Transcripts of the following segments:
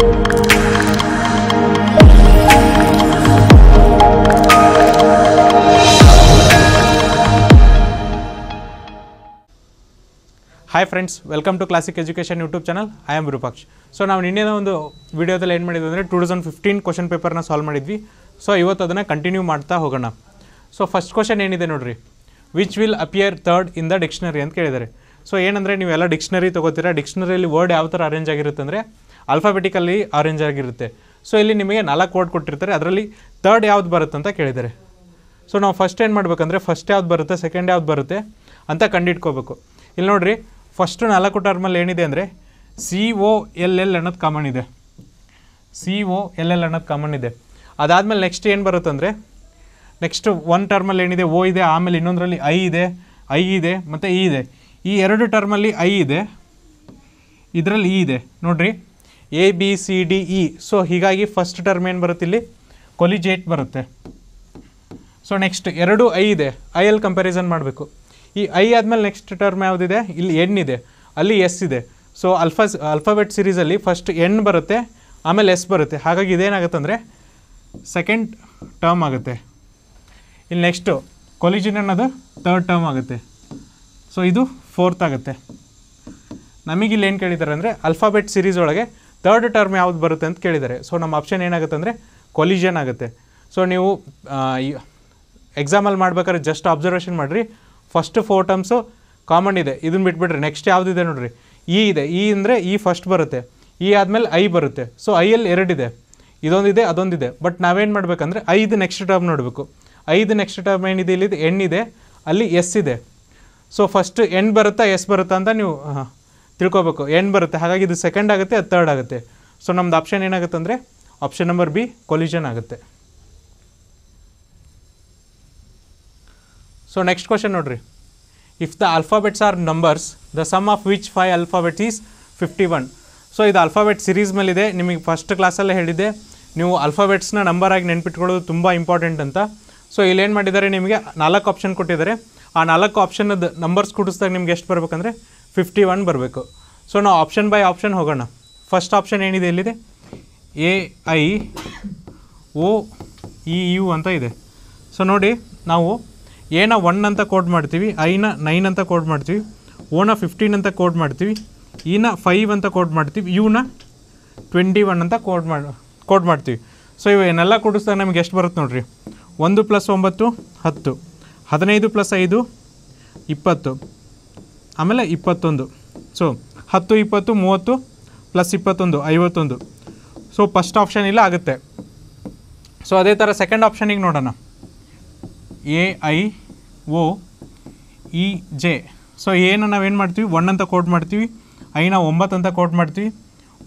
Hi friends welcome to classic education YouTube channel I am Virupaksh so ನಾವು ನಿನ್ನೆದ ಒಂದು ವಿಡಿಯೋದಲ್ಲಿ ಏನು ಮಾಡಿದ್ವಿ ಅಂದರೆ ಟೂ ತೌಸಂಡ್ ಫಿಫ್ಟೀನ್ ಕ್ವಶನ್ ಪೇಪರ್ನ ಸಾಲ್ವ್ ಮಾಡಿದ್ವಿ ಸೊ ಇವತ್ತು ಅದನ್ನು ಕಂಟಿನ್ಯೂ ಮಾಡ್ತಾ ಹೋಗೋಣ ಸೊ ಫಸ್ಟ್ ಕ್ವಶನ್ ಏನಿದೆ ನೋಡಿರಿ which will appear third in the dictionary ಅಂತ ಕೇಳಿದ್ದಾರೆ ಸೊ ಏನಂದರೆ ನೀವೆಲ್ಲ ಡಿಕ್ಷನರಿ ತೊಗೋತೀರಾ ಡಿಕ್ಷನರಿಯಲ್ಲಿ ವರ್ಡ್ ಯಾವ ಥರ ಅರೇಂಜ್ ಆಗಿರುತ್ತೆ ಅಂದರೆ ಆಲ್ಫಾಬೆಟಿಕಲ್ಲಿ ಆರೆಂಜ್ ಆಗಿರುತ್ತೆ ಸೊ ಇಲ್ಲಿ ನಿಮಗೆ ನಾಲ್ಕು ವರ್ಡ್ ಕೊಟ್ಟಿರ್ತಾರೆ ಅದರಲ್ಲಿ ತರ್ಡ್ ಯಾವ್ದು ಬರುತ್ತೆ ಅಂತ ಕೇಳಿದ್ದಾರೆ ಸೊ ನಾವು ಫಸ್ಟ್ ಏನು ಮಾಡಬೇಕಂದ್ರೆ ಫಸ್ಟ್ ಯಾವ್ದು ಬರುತ್ತೆ ಸೆಕೆಂಡ್ ಯಾವ್ದು ಬರುತ್ತೆ ಅಂತ ಕಂಡಿಟ್ಕೋಬೇಕು ಇಲ್ಲಿ ನೋಡಿರಿ ಫಸ್ಟು ನಾಲ್ಕು ಟರ್ಮಲ್ಲಿ ಏನಿದೆ ಅಂದರೆ ಸಿ ಓ ಎಲ್ ಎಲ್ ಅನ್ನೋದು ಕಾಮನ್ ಇದೆ ಸಿ ಓ ಎಲ್ ಎಲ್ ಅನ್ನೋದು ಕಾಮನ್ ಇದೆ ಅದಾದಮೇಲೆ ನೆಕ್ಸ್ಟ್ ಏನು ಬರುತ್ತಂದರೆ ನೆಕ್ಸ್ಟ್ ಒನ್ ಟರ್ಮಲ್ಲಿ ಏನಿದೆ ಓ ಇದೆ ಆಮೇಲೆ ಇನ್ನೊಂದರಲ್ಲಿ ಐ ಇದೆ ಐ ಇದೆ ಮತ್ತು ಇ e ಇದೆ ಈ ಎರಡು ಟರ್ಮಲ್ಲಿ ಐ ಇದೆ ಇದರಲ್ಲಿ ಇ e ಇದೆ ನೋಡಿರಿ A B C D E so ಹೀಗಾಗಿ ಫಸ್ಟ್ ಟರ್ಮ್ ಏನು ಬರುತ್ತೆ ಇಲ್ಲಿ ಕೊಲಿಜೇಟ್ ಬರುತ್ತೆ ಸೊ ನೆಕ್ಸ್ಟ್ ಎರಡು ಐ ಇದೆ ಐ ಅಲ್ಲಿ ಕಂಪ್ಯಾರಿಸನ್ ಮಾಡಬೇಕು ಈ ಐ ಆದಮೇಲೆ ನೆಕ್ಸ್ಟ್ ಟರ್ಮ್ ಯಾವುದಿದೆ ಇಲ್ಲಿ ಎನ್ ಇದೆ ಅಲ್ಲಿ ಎಸ್ ಇದೆ ಸೊ ಅಲ್ಫಾ ಅಲ್ಫಾಬೆಟ್ ಸಿರೀಸಲ್ಲಿ ಫಸ್ಟ್ ಎನ್ ಬರುತ್ತೆ ಆಮೇಲೆ ಎಸ್ ಬರುತ್ತೆ ಹಾಗಾಗಿ ಇದೇನಾಗುತ್ತೆ ಅಂದರೆ ಸೆಕೆಂಡ್ ಟರ್ಮ್ ಆಗುತ್ತೆ ಇಲ್ಲಿ ನೆಕ್ಸ್ಟು ಕೊಲಿಜಿನ್ ಅನ್ನೋದು ತರ್ಡ್ ಟರ್ಮ್ ಆಗುತ್ತೆ ಸೊ ಇದು ಫೋರ್ತ್ ಆಗುತ್ತೆ ನಮಗಿಲ್ಲಿ ಏನು ಕೇಳಿದ್ದಾರೆ ಅಂದರೆ ಅಲ್ಫಾಬೆಟ್ ಸೀರೀಸ್ ಒಳಗೆ ಥರ್ಡ್ ಟರ್ಮ್ ಯಾವ್ದು ಬರುತ್ತೆ ಅಂತ ಕೇಳಿದ್ದಾರೆ ಸೊ ನಮ್ಮ ಆಪ್ಷನ್ ಏನಾಗುತ್ತೆ ಅಂದರೆ ಕೊಲಿಷನ್ ಆಗುತ್ತೆ ಸೊ ನೀವು ಎಕ್ಸಾಮಲ್ಲಿ ಮಾಡ್ಬೇಕಾದ್ರೆ ಜಸ್ಟ್ ಅಬ್ಸರ್ವೇಷನ್ ಮಾಡಿರಿ ಫಸ್ಟ್ ಫೋರ್ ಟರ್ಮ್ಸು ಕಾಮನ್ ಇದೆ ಇದನ್ನು ಬಿಟ್ಬಿಟ್ರೆ ನೆಕ್ಸ್ಟ್ ಯಾವುದಿದೆ ನೋಡಿರಿ ಇ ಇದೆ ಇ ಅಂದರೆ ಇ ಫಸ್ಟ್ ಬರುತ್ತೆ ಈ e ಆದಮೇಲೆ ಐ ಬರುತ್ತೆ ಸೊ ಐಯಲ್ಲಿ ಎರಡಿದೆ ಇದೊಂದಿದೆ ಅದೊಂದಿದೆ ಬಟ್ ನಾವೇನು ಮಾಡಬೇಕಂದ್ರೆ ಐದು ನೆಕ್ಸ್ಟ್ ಟರ್ಮ್ ನೋಡಬೇಕು ಐದು ನೆಕ್ಸ್ಟ್ ಟರ್ಮ್ ಏನಿದೆ ಇಲ್ಲಿ ಎಣ್ಣಿದೆ ಅಲ್ಲಿ ಎಸ್ ಇದೆ ಸೊ ಫಸ್ಟ್ ಎನ್ ಬರುತ್ತಾ ಎಸ್ ಬರುತ್ತಾ ಅಂತ ನೀವು ತಿಳ್ಕೊಬೇಕು ಏನು ಬರುತ್ತೆ ಹಾಗಾಗಿ ಇದು ಸೆಕೆಂಡ್ ಆಗುತ್ತೆ ಅದು ತರ್ಡ್ ಆಗುತ್ತೆ ಸೊ ನಮ್ದು ಆಪ್ಷನ್ ಏನಾಗುತ್ತೆ ಅಂದರೆ ಆಪ್ಷನ್ ನಂಬರ್ ಬಿ ಕೊಲಿಷನ್ ಆಗುತ್ತೆ ಸೊ ನೆಕ್ಸ್ಟ್ ಕ್ವಶನ್ ನೋಡ್ರಿ if the alphabets are numbers the sum of which five alphabets is fifty one so ಇದು ಅಲ್ಫಾಬೆಟ್ ಸಿರೀಸ್ ಮೇಲಿದೆ ನಿಮಗೆ ಫಸ್ಟ್ ಕ್ಲಾಸಲ್ಲೇ ಹೇಳಿದ್ದೆ ನೀವು ನಂಬರ್ ಆಗಿ ನೆನ್ಪಿಟ್ಕೊಳ್ಳೋದು ತುಂಬ ಇಂಪಾರ್ಟೆಂಟ್ ಅಂತ ಸೊ ಇಲ್ಲೇನು ಮಾಡಿದ್ದಾರೆ ನಿಮಗೆ ನಾಲ್ಕು ಆಪ್ಷನ್ ಕೊಟ್ಟಿದ್ದಾರೆ ಆ ನಾಲ್ಕು ಆಪ್ಷನ್ನದ್ದು ನಂಬರ್ಸ್ ಕೂಡಿಸಿದಾಗ ನಿಮ್ಗೆ ಎಷ್ಟು ಬರಬೇಕಂದ್ರೆ ಫಿಫ್ಟಿ ಒನ್ ಬರಬೇಕು ಸೊ ನಾವು ಆಪ್ಷನ್ ಬೈ ಆಪ್ಷನ್ ಹೋಗೋಣ ಫಸ್ಟ್ ಆಪ್ಷನ್ ಏನಿದೆ ಎಲ್ಲಿದೆ A I O E U ಅಂತ ಇದೆ ಸೊ ನೋಡಿ ನಾವು ಎನ ಒನ್ ಅಂತ ಕೋಡ್ ಮಾಡ್ತೀವಿ ಐನ ನೈನ್ ಅಂತ ಕೋಡ್ ಮಾಡ್ತೀವಿ ಓನ ಫಿಫ್ಟೀನ್ ಅಂತ ಕೋಡ್ ಮಾಡ್ತೀವಿ ಇನ e ಫೈವ್ ಅಂತ ಕೋಡ್ ಮಾಡ್ತೀವಿ ಯುನ ಟ್ವೆಂಟಿ ಒನ್ ಅಂತ ಕೋಡ್ ಮಾಡಿ ಕೋಡ್ ಮಾಡ್ತೀವಿ ಸೊ ಇವನ್ನೆಲ್ಲ ಕೂಡಿಸಿದಾಗ ನಮಗೆ ಎಷ್ಟು ಬರುತ್ತೆ ನೋಡಿರಿ ಒಂದು ಪ್ಲಸ್ ಒಂಬತ್ತು ಹತ್ತು ಹದಿನೈದು ಪ್ಲಸ್ ಐದು ಇಪ್ಪತ್ತು ಆಮೇಲೆ ಇಪ್ಪತ್ತೊಂದು ಸೊ ಹತ್ತು ಇಪ್ಪತ್ತು ಮೂವತ್ತು ಪ್ಲಸ್ ಇಪ್ಪತ್ತೊಂದು ಐವತ್ತೊಂದು ಸೊ ಫಸ್ಟ್ ಆಪ್ಷನ್ ಇಲ್ಲ ಆಗುತ್ತೆ ಸೊ ಅದೇ ಥರ ಸೆಕೆಂಡ್ ಆಪ್ಷನಿಗೆ ನೋಡೋಣ A I O E e, J so ಏನು ನಾವೇನು ಮಾಡ್ತೀವಿ ಒನ್ ಅಂತ ಕೋಟ್ ಮಾಡ್ತೀವಿ ಐನ ಒಂಬತ್ತು ಅಂತ ಕೋಟ್ ಮಾಡ್ತೀವಿ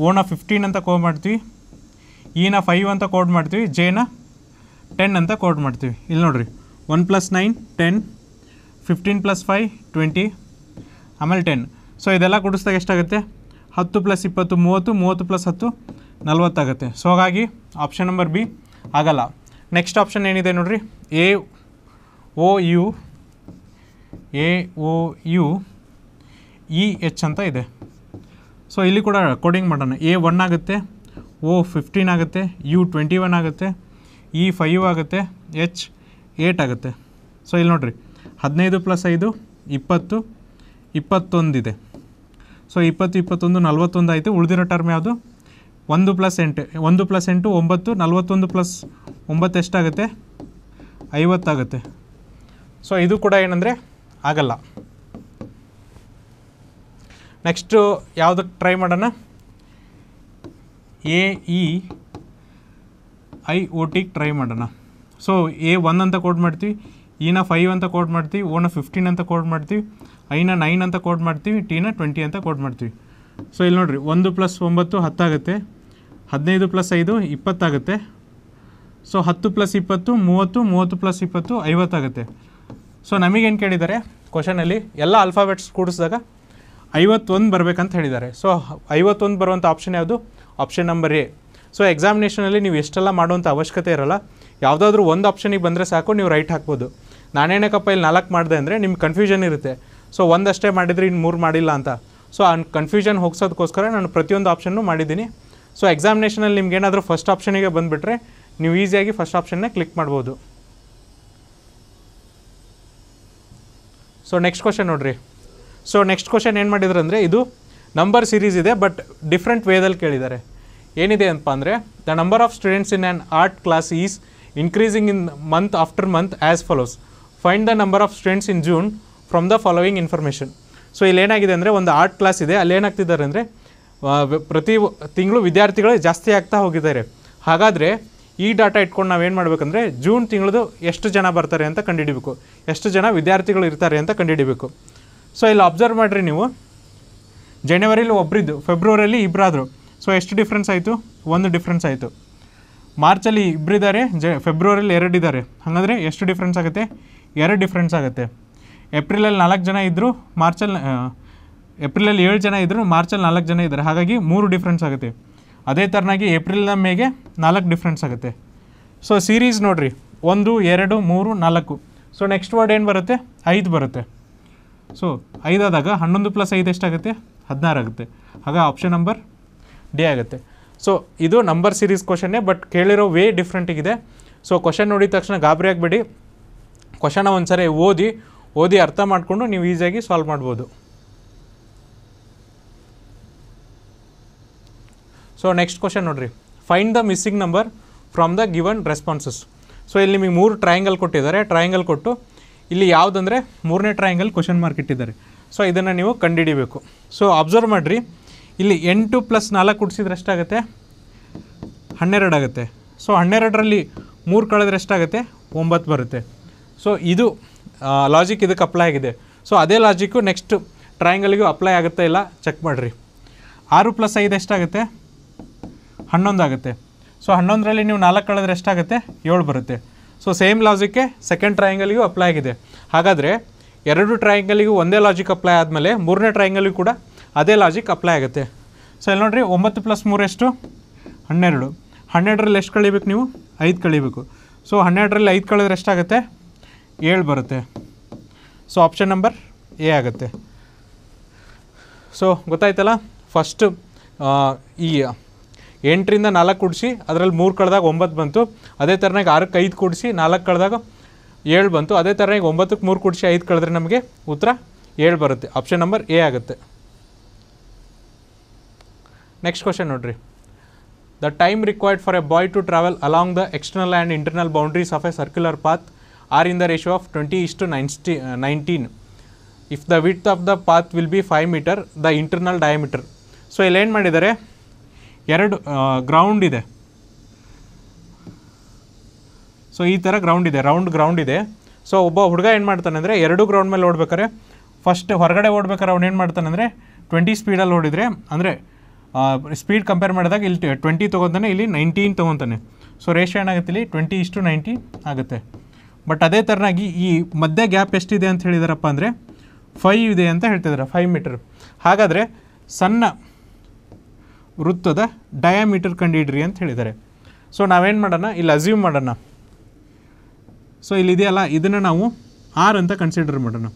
ಓನ ಫಿಫ್ಟೀನ್ ಅಂತ ಕೋಡ್ ಮಾಡ್ತೀವಿ ಇನ e ಫೈವ್ ಅಂತ ಕೋಡ್ ಮಾಡ್ತೀವಿ ಜೇನ ಟೆನ್ ಅಂತ ಕೋಡ್ ಮಾಡ್ತೀವಿ ಇಲ್ಲಿ ನೋಡ್ರಿ one plus nine ten fifteen plus five twenty ಆಮೇಲೆ ಟೆನ್ ಸೊ ಇದೆಲ್ಲ ಕೊಡಿಸ್ದಾಗ ಎಷ್ಟಾಗುತ್ತೆ ಹತ್ತು ಪ್ಲಸ್ ಇಪ್ಪತ್ತು ಮೂವತ್ತು ಮೂವತ್ತು ಪ್ಲಸ್ ಹತ್ತು ನಲ್ವತ್ತಾಗುತ್ತೆ ಸೊ ಹಾಗಾಗಿ ಆಪ್ಷನ್ ನಂಬರ್ ಬಿ ಆಗಲ್ಲ ನೆಕ್ಸ್ಟ್ ಆಪ್ಷನ್ ಏನಿದೆ ನೋಡಿರಿ A O U A O U E H ಅಂತ ಇದೆ ಸೊ ಇಲ್ಲಿ ಕೂಡ ಕೋಡಿಂಗ್ ಮಾಡೋಣ ಎ ಒನ್ ಆಗುತ್ತೆ ಓ ಫಿಫ್ಟೀನ್ ಆಗುತ್ತೆ ಯು ಟ್ವೆಂಟಿ ಒನ್ ಆಗುತ್ತೆ ಇ e ಫೈವ್ ಆಗುತ್ತೆ ಎಚ್ ಏಟ್ ಆಗುತ್ತೆ ಸೊ ಇಲ್ಲಿ ನೋಡಿರಿ ಹದಿನೈದು ಪ್ಲಸ್ ಐದು ಇಪ್ಪತ್ತು ಇಪ್ಪತ್ತೊಂದಿದೆ ಸೊ ಇಪ್ಪತ್ತು ಇಪ್ಪತ್ತೊಂದು ನಲ್ವತ್ತೊಂದು ಆಯಿತು ಉಳಿದಿರೋ ಟರ್ಮ್ ಯಾವುದು ಒಂದು ಪ್ಲಸ್ ಎಂಟು ಒಂದು ಪ್ಲಸ್ ಎಂಟು ಒಂಬತ್ತು ನಲ್ವತ್ತೊಂದು ಪ್ಲಸ್ ಒಂಬತ್ತು ಎಷ್ಟಾಗುತ್ತೆ ಐವತ್ತಾಗುತ್ತೆ ಸೊ ಇದು ಕೂಡ ಏನಂದರೆ ಆಗಲ್ಲ ನೆಕ್ಸ್ಟು ಯಾವುದಕ್ಕೆ ಟ್ರೈ ಮಾಡೋಣ ಎ ಇ ಐ ಓ ಟಿಗೆ ಟ್ರೈ ಮಾಡೋಣ ಸೊ ಎ ಒನ್ ಅಂತ ಕೋಡ್ ಮಾಡ್ತೀವಿ ಇನ e ಫೈವ್ ಅಂತ ಕೋಡ್ ಮಾಡ್ತೀವಿ ಓನ ಫಿಫ್ಟೀನ್ ಅಂತ ಕೋಡ್ ಮಾಡ್ತೀವಿ ಐನ ನೈನ್ ಅಂತ ಕೋಟ್ ಮಾಡ್ತೀವಿ ಟಿನ ಟ್ವೆಂಟಿ ಅಂತ ಕೋಟ್ ಮಾಡ್ತೀವಿ ಸೊ ಇಲ್ಲಿ ನೋಡಿರಿ ಒಂದು ಪ್ಲಸ್ ಒಂಬತ್ತು ಹತ್ತಾಗುತ್ತೆ ಹದಿನೈದು ಪ್ಲಸ್ ಐದು ಇಪ್ಪತ್ತಾಗುತ್ತೆ ಸೊ ಹತ್ತು ಪ್ಲಸ್ ಇಪ್ಪತ್ತು ಮೂವತ್ತು ಮೂವತ್ತು ಪ್ಲಸ್ ಇಪ್ಪತ್ತು ಐವತ್ತಾಗುತ್ತೆ ಸೊ ನಮಗೇನು ಕೇಳಿದ್ದಾರೆ ಕ್ವಶನಲ್ಲಿ ಎಲ್ಲ ಅಲ್ಫಾಬೆಟ್ಸ್ ಕೂಡಿಸಿದಾಗ ಐವತ್ತೊಂದು ಬರಬೇಕಂತ ಹೇಳಿದ್ದಾರೆ ಸೊ ಐವತ್ತೊಂದು ಬರುವಂಥ ಆಪ್ಷನ್ ಯಾವುದು ಆಪ್ಷನ್ ನಂಬರ್ ಎ ಸೊ ಎಕ್ಸಾಮಿನೇಷನಲ್ಲಿ ನೀವು ಎಷ್ಟೆಲ್ಲ ಮಾಡುವಂಥ ಅವಶ್ಯಕತೆ ಇರೋಲ್ಲ ಯಾವುದಾದ್ರೂ ಒಂದು ಆಪ್ಷನಿಗೆ ಬಂದರೆ ಸಾಕು ನೀವು ರೈಟ್ ಹಾಕ್ಬೋದು ನಾನೇನಕ್ಕಪ್ಪ ಇಲ್ಲಿ ನಾಲ್ಕು ಮಾಡಿದೆ ಅಂದರೆ ನಿಮ್ಗೆ ಕನ್ಫ್ಯೂಷನ್ ಇರುತ್ತೆ ಸೊ ಒಂದಷ್ಟೇ ಮಾಡಿದರೆ ಇನ್ನು ಮೂರು ಮಾಡಿಲ್ಲ ಅಂತ ಸೊ ಆ ಕನ್ಫ್ಯೂಷನ್ ಹೋಗ್ಸೋದಕ್ಕೋಸ್ಕರ ನಾನು ಪ್ರತಿಯೊಂದು ಆಪ್ಷನ್ನು ಮಾಡಿದ್ದೀನಿ ಸೊ ಎಕ್ಸಾಮಿನೇಷನಲ್ಲಿ ನಿಮ್ಗೆ ಏನಾದರೂ ಫಸ್ಟ್ ಆಪ್ಷನಿಗೆ ಬಂದುಬಿಟ್ರೆ ನೀವು ಈಸಿಯಾಗಿ ಫಸ್ಟ್ ಆಪ್ಷನ್ನೇ ಕ್ಲಿಕ್ ಮಾಡ್ಬೋದು ಸೊ ನೆಕ್ಸ್ಟ್ ಕ್ವಶನ್ ನೋಡಿರಿ ಸೊ ನೆಕ್ಸ್ಟ್ ಕ್ವಶನ್ ಏನು ಮಾಡಿದ್ರು ಅಂದರೆ ಇದು ನಂಬರ್ ಸೀರೀಸ್ ಇದೆ ಬಟ್ ಡಿಫ್ರೆಂಟ್ ವೇದಲ್ಲಿ ಕೇಳಿದ್ದಾರೆ ಏನಿದೆ ಅಂತ ಅಂದರೆ the number of students in an art class is increasing in month after month as follows find the number of students in June from the following information so ಇಲ್ಲಿ ಏನಾಗಿದೆ ಅಂದರೆ ಒಂದು ಆರ್ಟ್ ಕ್ಲಾಸ್ ಇದೆ ಅಲ್ಲಿ ಏನಾಗ್ತಿದ್ದಾರೆ ಅಂದರೆ ಪ್ರತಿ ತಿಂಗಳು ವಿದ್ಯಾರ್ಥಿಗಳು ಜಾಸ್ತಿ ಆಗ್ತಾ ಹೋಗಿದ್ದಾರೆ ಹಾಗಾದರೆ ಈ ಡಾಟಾ ಇಟ್ಕೊಂಡು ನಾವೇನು ಮಾಡಬೇಕಂದ್ರೆ ಜೂನ್ ತಿಂಗಳದು ಎಷ್ಟು ಜನ ಬರ್ತಾರೆ ಅಂತ ಕಂಡುಹಿಡಬೇಕು ಎಷ್ಟು ಜನ ವಿದ್ಯಾರ್ಥಿಗಳು ಇರ್ತಾರೆ ಅಂತ ಕಂಡುಹಿಡಬೇಕು ಸೊ ಇಲ್ಲಿ ಅಬ್ಸರ್ವ್ ಮಾಡಿರಿ ನೀವು ಜನವರಿಲಿ ಒಬ್ಬರಿದ್ದು ಫೆಬ್ರವರಿಯಲ್ಲಿ ಇಬ್ಬರಾದರು ಸೊ ಎಷ್ಟು ಡಿಫ್ರೆನ್ಸ್ ಆಯಿತು ಒಂದು ಡಿಫ್ರೆನ್ಸ್ ಆಯಿತು ಮಾರ್ಚಲ್ಲಿ ಇಬ್ಬರಿದ್ದಾರೆ ಜ ಫೆಬ್ರವರಿಲಿ ಎರಡಿದ್ದಾರೆ ಹಾಗಾದರೆ ಎಷ್ಟು ಡಿಫ್ರೆನ್ಸ್ ಆಗುತ್ತೆ ಎರಡು ಡಿಫ್ರೆನ್ಸ್ ಆಗುತ್ತೆ ಏಪ್ರಿಲಲ್ಲಿ ನಾಲ್ಕು ಜನ ಇದ್ದರು ಮಾರ್ಚಲ್ಲಿ ಏಪ್ರಿಲಲ್ಲಿ ಏಳು ಜನ ಇದ್ದರು ಮಾರ್ಚಲ್ಲಿ ನಾಲ್ಕು ಜನ ಇದ್ದಾರೆ ಹಾಗಾಗಿ ಮೂರು ಡಿಫ್ರೆನ್ಸ್ ಆಗುತ್ತೆ ಅದೇ ಥರನಾಗಿ ಏಪ್ರಿಲ್ನ ಮೇಗೆ ನಾಲ್ಕು ಡಿಫ್ರೆನ್ಸ್ ಆಗುತ್ತೆ ಸೊ ಸೀರೀಸ್ ನೋಡಿರಿ ಒಂದು ಎರಡು ಮೂರು ನಾಲ್ಕು ಸೊ ನೆಕ್ಸ್ಟ್ ವರ್ಡ್ ಏನು ಬರುತ್ತೆ ಐದು ಬರುತ್ತೆ ಸೊ ಐದಾದಾಗ ಹನ್ನೊಂದು ಪ್ಲಸ್ ಐದು ಎಷ್ಟಾಗುತ್ತೆ ಹದಿನಾರು ಆಗುತ್ತೆ ಆಗ ಆಪ್ಷನ್ ನಂಬರ್ ಡಿ ಆಗುತ್ತೆ ಸೊ ಇದು ನಂಬರ್ ಸೀರೀಸ್ ಕ್ವಶನ್ನೇ ಬಟ್ ಕೇಳಿರೋ ವೇ ಡಿಫ್ರೆಂಟಿಗಿದೆ ಸೊ ಕ್ವಶನ್ ನೋಡಿದ ತಕ್ಷಣ ಗಾಬರಿ ಆಗಬೇಡಿ ಕ್ವಶನ ಒಂದು ಸರಿ ಓದಿ ಓದಿ ಅರ್ಥ ಮಾಡಿಕೊಂಡು ನೀವು ಈಸಿಯಾಗಿ ಸಾಲ್ವ್ ಮಾಡ್ಬೋದು ಸೊ ನೆಕ್ಸ್ಟ್ ಕ್ವಶನ್ ನೋಡಿರಿ find the missing number from the given responses so ಇಲ್ಲಿ ನಿಮಗೆ ಮೂರು ಟ್ರಯಾಂಗಲ್ ಕೊಟ್ಟಿದ್ದಾರೆ ಟ್ರಯಾಂಗಲ್ ಕೊಟ್ಟು ಇಲ್ಲಿ ಯಾವುದಂದರೆ ಮೂರನೇ ಟ್ರಯಾಂಗಲ್ ಕ್ವಶನ್ ಮಾರ್ಕ್ ಇಟ್ಟಿದ್ದಾರೆ ಸೊ ಇದನ್ನು ನೀವು ಕಂಡುಹಿಡಿಬೇಕು ಸೊ ಅಬ್ಸರ್ವ್ ಮಾಡಿರಿ ಇಲ್ಲಿ ಎಂಟು ಪ್ಲಸ್ ನಾಲ್ಕು ಕುಡಿಸಿದ್ರೆ ಎಷ್ಟಾಗುತ್ತೆ ಹನ್ನೆರಡು ಆಗುತ್ತೆ ಸೊ ಹನ್ನೆರಡರಲ್ಲಿ ಮೂರು ಕಳೆದ್ರೆ ಎಷ್ಟಾಗುತ್ತೆ ಒಂಬತ್ತು ಬರುತ್ತೆ ಸೊ ಇದು ಲಾಜಿಕ್ ಇದಕ್ಕೆ ಅಪ್ಲೈ ಆಗಿದೆ ಸೊ ಅದೇ ಲಾಜಿಕ್ಕು ನೆಕ್ಸ್ಟ್ ಟ್ರಯಾಂಗಲ್ಗೂ ಅಪ್ಲೈ ಆಗುತ್ತೆ ಇಲ್ಲ ಚೆಕ್ ಮಾಡಿರಿ ಆರು ಪ್ಲಸ್ ಐದು ಎಷ್ಟಾಗುತ್ತೆ ಹನ್ನೊಂದು ಆಗುತ್ತೆ ಸೊ ಹನ್ನೊಂದರಲ್ಲಿ ನೀವು ನಾಲ್ಕು ಕಳೆದ್ರೆ ಎಷ್ಟಾಗುತ್ತೆ ಏಳು ಬರುತ್ತೆ ಸೊ ಸೇಮ್ ಲಾಜಿಕ್ಕೆ ಸೆಕೆಂಡ್ ಟ್ರಯಾಂಗಲ್ಗೂ ಅಪ್ಲೈ ಆಗಿದೆ ಹಾಗಾದರೆ ಎರಡು ಟ್ರಯಾಂಗಲಿಗೂ ಒಂದೇ ಲಾಜಿಕ್ ಅಪ್ಲೈ ಆದಮೇಲೆ ಮೂರನೇ ಟ್ರಯಾಂಗಲ್ಗೂ ಕೂಡ ಅದೇ ಲಾಜಿಕ್ ಅಪ್ಲೈ ಆಗುತ್ತೆ ಸೊ ಇಲ್ಲಿ ನೋಡಿರಿ ಒಂಬತ್ತು ಪ್ಲಸ್ ಮೂರು ಎಷ್ಟು ಹನ್ನೆರಡು ಹನ್ನೆರಡರಲ್ಲಿ ಎಷ್ಟು ಕಳಿಬೇಕು ನೀವು ಐದು ಕಳಿಬೇಕು ಸೊ ಹನ್ನೆರಡರಲ್ಲಿ ಐದು ಕಳೆದ್ರೆ ಎಷ್ಟಾಗುತ್ತೆ ಏಳು ಬರುತ್ತೆ ಸೊ ಆಪ್ಷನ್ ನಂಬರ್ ಎ ಆಗುತ್ತೆ ಸೊ ಗೊತ್ತಾಯ್ತಲ್ಲ ಫಸ್ಟ್ ಈ e. ಎಂಟರಿಂದ ನಾಲ್ಕು ಕೂಡಿಸಿ ಅದರಲ್ಲಿ ಮೂರು ಕಳೆದಾಗ ಒಂಬತ್ತು ಬಂತು ಅದೇ ಥರನಾಗಿ ಆರಕ್ಕೆ ಐದು ಕೂಡಿಸಿ ನಾಲ್ಕು ಕಳೆದಾಗ ಏಳು ಬಂತು ಅದೇ ಥರನಾಗಿ ಒಂಬತ್ತಕ್ಕೆ ಮೂರು ಕೂಡಿಸಿ ಐದು ಕಳೆದ್ರೆ ನಮಗೆ ಉತ್ತರ ಏಳು ಬರುತ್ತೆ ಆಪ್ಷನ್ ನಂಬರ್ ಎ ಆಗುತ್ತೆ ನೆಕ್ಸ್ಟ್ ಕ್ವಶನ್ ನೋಡಿರಿ the time required for a boy to travel along the external and internal boundaries of a circular path are in the ratio of 20 is ನೈನ್ಸ್ಟಿ 19. If the width of the path will be 5 metre the internal diameter so ಇಲ್ಲಿ ಏನು ಮಾಡಿದ್ದಾರೆ ಎರಡು ground ಇದೆ so ಈ ಥರ ground ಇದೆ round ground ಇದೆ ಸೊ ಒಬ್ಬ ಹುಡುಗ ಏನು ಮಾಡ್ತಾನೆ ಅಂದರೆ ಎರಡು ಗ್ರೌಂಡ್ ಮೇಲೆ ಓಡಬೇಕಾರೆ ಫಸ್ಟ್ ಹೊರಗಡೆ ಓಡ್ಬೇಕಾರೆ ಅವನು ಏನು ಮಾಡ್ತಾನೆ ಅಂದರೆ ಟ್ವೆಂಟಿ ಸ್ಪೀಡಲ್ಲಿ ಓಡಿದರೆ ಅಂದರೆ ಸ್ಪೀಡ್ ಕಂಪೇರ್ ಮಾಡಿದಾಗ ಇಲ್ಲಿ ಟ್ವೆಂಟಿ ತೊಗೊತಾನೆ ಇಲ್ಲಿ ನೈನ್ಟೀನ್ ತೊಗೊತಾನೆ ಸೊ ರೇಷಿಯೋ ಏನಾಗುತ್ತೆ ಇಲ್ಲಿ ಟ್ವೆಂಟಿ ಇಷ್ಟು ನೈಂಟೀನ್ ಆಗುತ್ತೆ ಬಟ್ ಅದೇ ಥರನಾಗಿ ಈ ಮಧ್ಯೆ ಗ್ಯಾಪ್ ಎಷ್ಟಿದೆ ಅಂತ ಹೇಳಿದಾರಪ್ಪ ಅಂದರೆ ಫೈವ್ ಇದೆ ಅಂತ ಹೇಳ್ತಿದ್ದಾರೆ ಫೈವ್ ಮೀಟರ್ ಹಾಗಾದರೆ ಸಣ್ಣ ವೃತ್ತದ ಡಯಾಮೀಟರ್ ಕಂಡಿಡ್ರಿ ಅಂತ ಹೇಳಿದ್ದಾರೆ ಸೊ ನಾವೇನು ಮಾಡೋಣ ಇಲ್ಲಿ ಅಸ್ಯೂಮ್ ಮಾಡೋಣ ಸೊ ಇಲ್ಲಿದೆಯಲ್ಲ ಇದನ್ನು ನಾವು ಆರ್ ಅಂತ ಕನ್ಸಿಡರ್ ಮಾಡೋಣ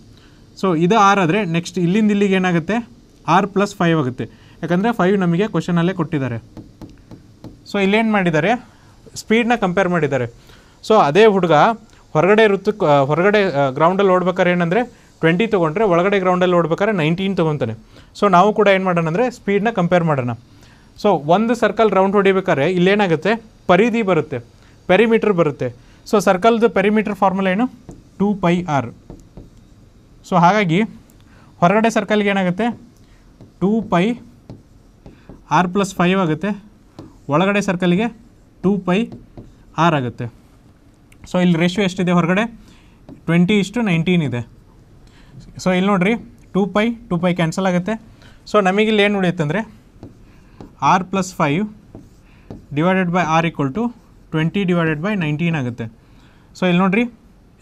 ಸೊ ಇದು ಆರ್ ಆದರೆ ನೆಕ್ಸ್ಟ್ ಇಲ್ಲಿಂದ ಇಲ್ಲಿಗೆ ಏನಾಗುತ್ತೆ ಆರ್ ಪ್ಲಸ್ ಫೈವ್ ಆಗುತ್ತೆ ಯಾಕಂದರೆ ಫೈವ್ ನಮಗೆ ಕ್ವಶನಲ್ಲೇ ಕೊಟ್ಟಿದ್ದಾರೆ ಸೊ ಇಲ್ಲೇನು ಮಾಡಿದ್ದಾರೆ ಸ್ಪೀಡನ್ನ ಕಂಪೇರ್ ಮಾಡಿದ್ದಾರೆ ಸೊ ಅದೇ ಹುಡುಗ ಹೊರಗಡೆ ಋತುಕ್ ಹೊರಗಡೆ ಗ್ರೌಂಡಲ್ಲಿ ಓಡ್ಬೇಕಾದ್ರೆ ಏನಂದರೆ ಟ್ವೆಂಟಿ ತೊಗೊಂಡ್ರೆ ಒಳಗಡೆ ಗ್ರೌಂಡಲ್ಲಿ ಓಡ್ಬೇಕಾದ್ರೆ ನೈನ್ಟೀನ್ ತೊಗೊತಾನೆ ಸೊ ನಾವು ಕೂಡ ಏನು ಮಾಡೋಣ ಅಂದರೆ ಸ್ಪೀಡ್ನ ಕಂಪೇರ್ ಮಾಡೋಣ ಸೊ ಒಂದು ಸರ್ಕಲ್ ರೌಂಡ್ ಹೊಡಿಬೇಕಾದ್ರೆ ಇಲ್ಲೇನಾಗುತ್ತೆ ಪರಿಧಿ ಬರುತ್ತೆ ಪೆರಿಮೀಟ್ರ್ ಬರುತ್ತೆ ಸೊ ಸರ್ಕಲ್ದು ಪೆರಿಮೀಟ್ರ್ ಫಾರ್ಮುಲಾ ಏನು ಟೂ ಪೈ ಆರ್ ಸೊ ಹಾಗಾಗಿ ಹೊರಗಡೆ ಸರ್ಕಲ್ಗೆ ಏನಾಗುತ್ತೆ two pi R plus five ಆಗುತ್ತೆ ಒಳಗಡೆ ಸರ್ಕಲ್ಗೆ ಟೂ ಪೈ ಆರ್ ಆಗುತ್ತೆ ಸೊ ಇಲ್ಲಿ ರೇಷ್ಯೋ ಎಷ್ಟಿದೆ ಹೊರಗಡೆ ಟ್ವೆಂಟಿ ಇಷ್ಟು ನೈನ್ಟೀನ್ ಇದೆ ಸೊ ಇಲ್ಲಿ ನೋಡಿರಿ two pi two pi cancel ಆಗುತ್ತೆ ಸೊ ನಮಗಿಲ್ಲಿ ಏನು ಅಂದರೆ R plus five divided by R equal to twenty divided by nineteen ಆಗುತ್ತೆ ಸೊ ಇಲ್ಲಿ ನೋಡಿರಿ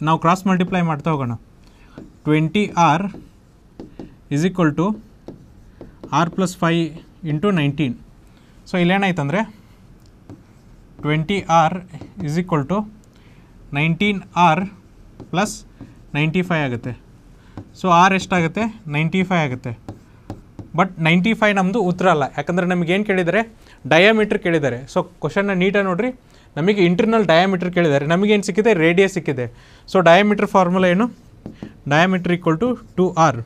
ನಾವು ಕ್ರಾಸ್ ಮಲ್ಟಿಪ್ಲೈ ಮಾಡ್ತಾ ಹೋಗೋಣ twenty R is equal to R plus five into nineteen so ಇಲ್ಲೇನಾಯ್ತಂದರೆ twenty R is equal to nineteen R plus ninety five ಆಗುತ್ತೆ so R ಎಷ್ಟಾಗುತ್ತೆ ninety five ಆಗುತ್ತೆ ಬಟ್ ನೈಂಟಿ ಫೈವ್ ನಮ್ಮದು ಉತ್ತರ ಅಲ್ಲ ಯಾಕಂದರೆ ನಮಗೇನು ಕೇಳಿದ್ದಾರೆ ಡಯಾಮೀಟ್ರ್ ಕೇಳಿದ್ದಾರೆ ಸೊ ಕ್ವಶನ್ನ ನೀಟಾಗಿ ನೋಡಿರಿ ನಮಗೆ ಇಂಟರ್ನಲ್ ಡಯಾಮೀಟ್ರ್ ಕೇಳಿದ್ದಾರೆ ನಮಗೇನು ಸಿಕ್ಕಿದೆ ರೇಡಿಯಸ್ ಸಿಕ್ಕಿದೆ ಸೊ ಡಯಾಮೀಟ್ರ್ ಫಾರ್ಮುಲಾ ಏನು diameter equal to two R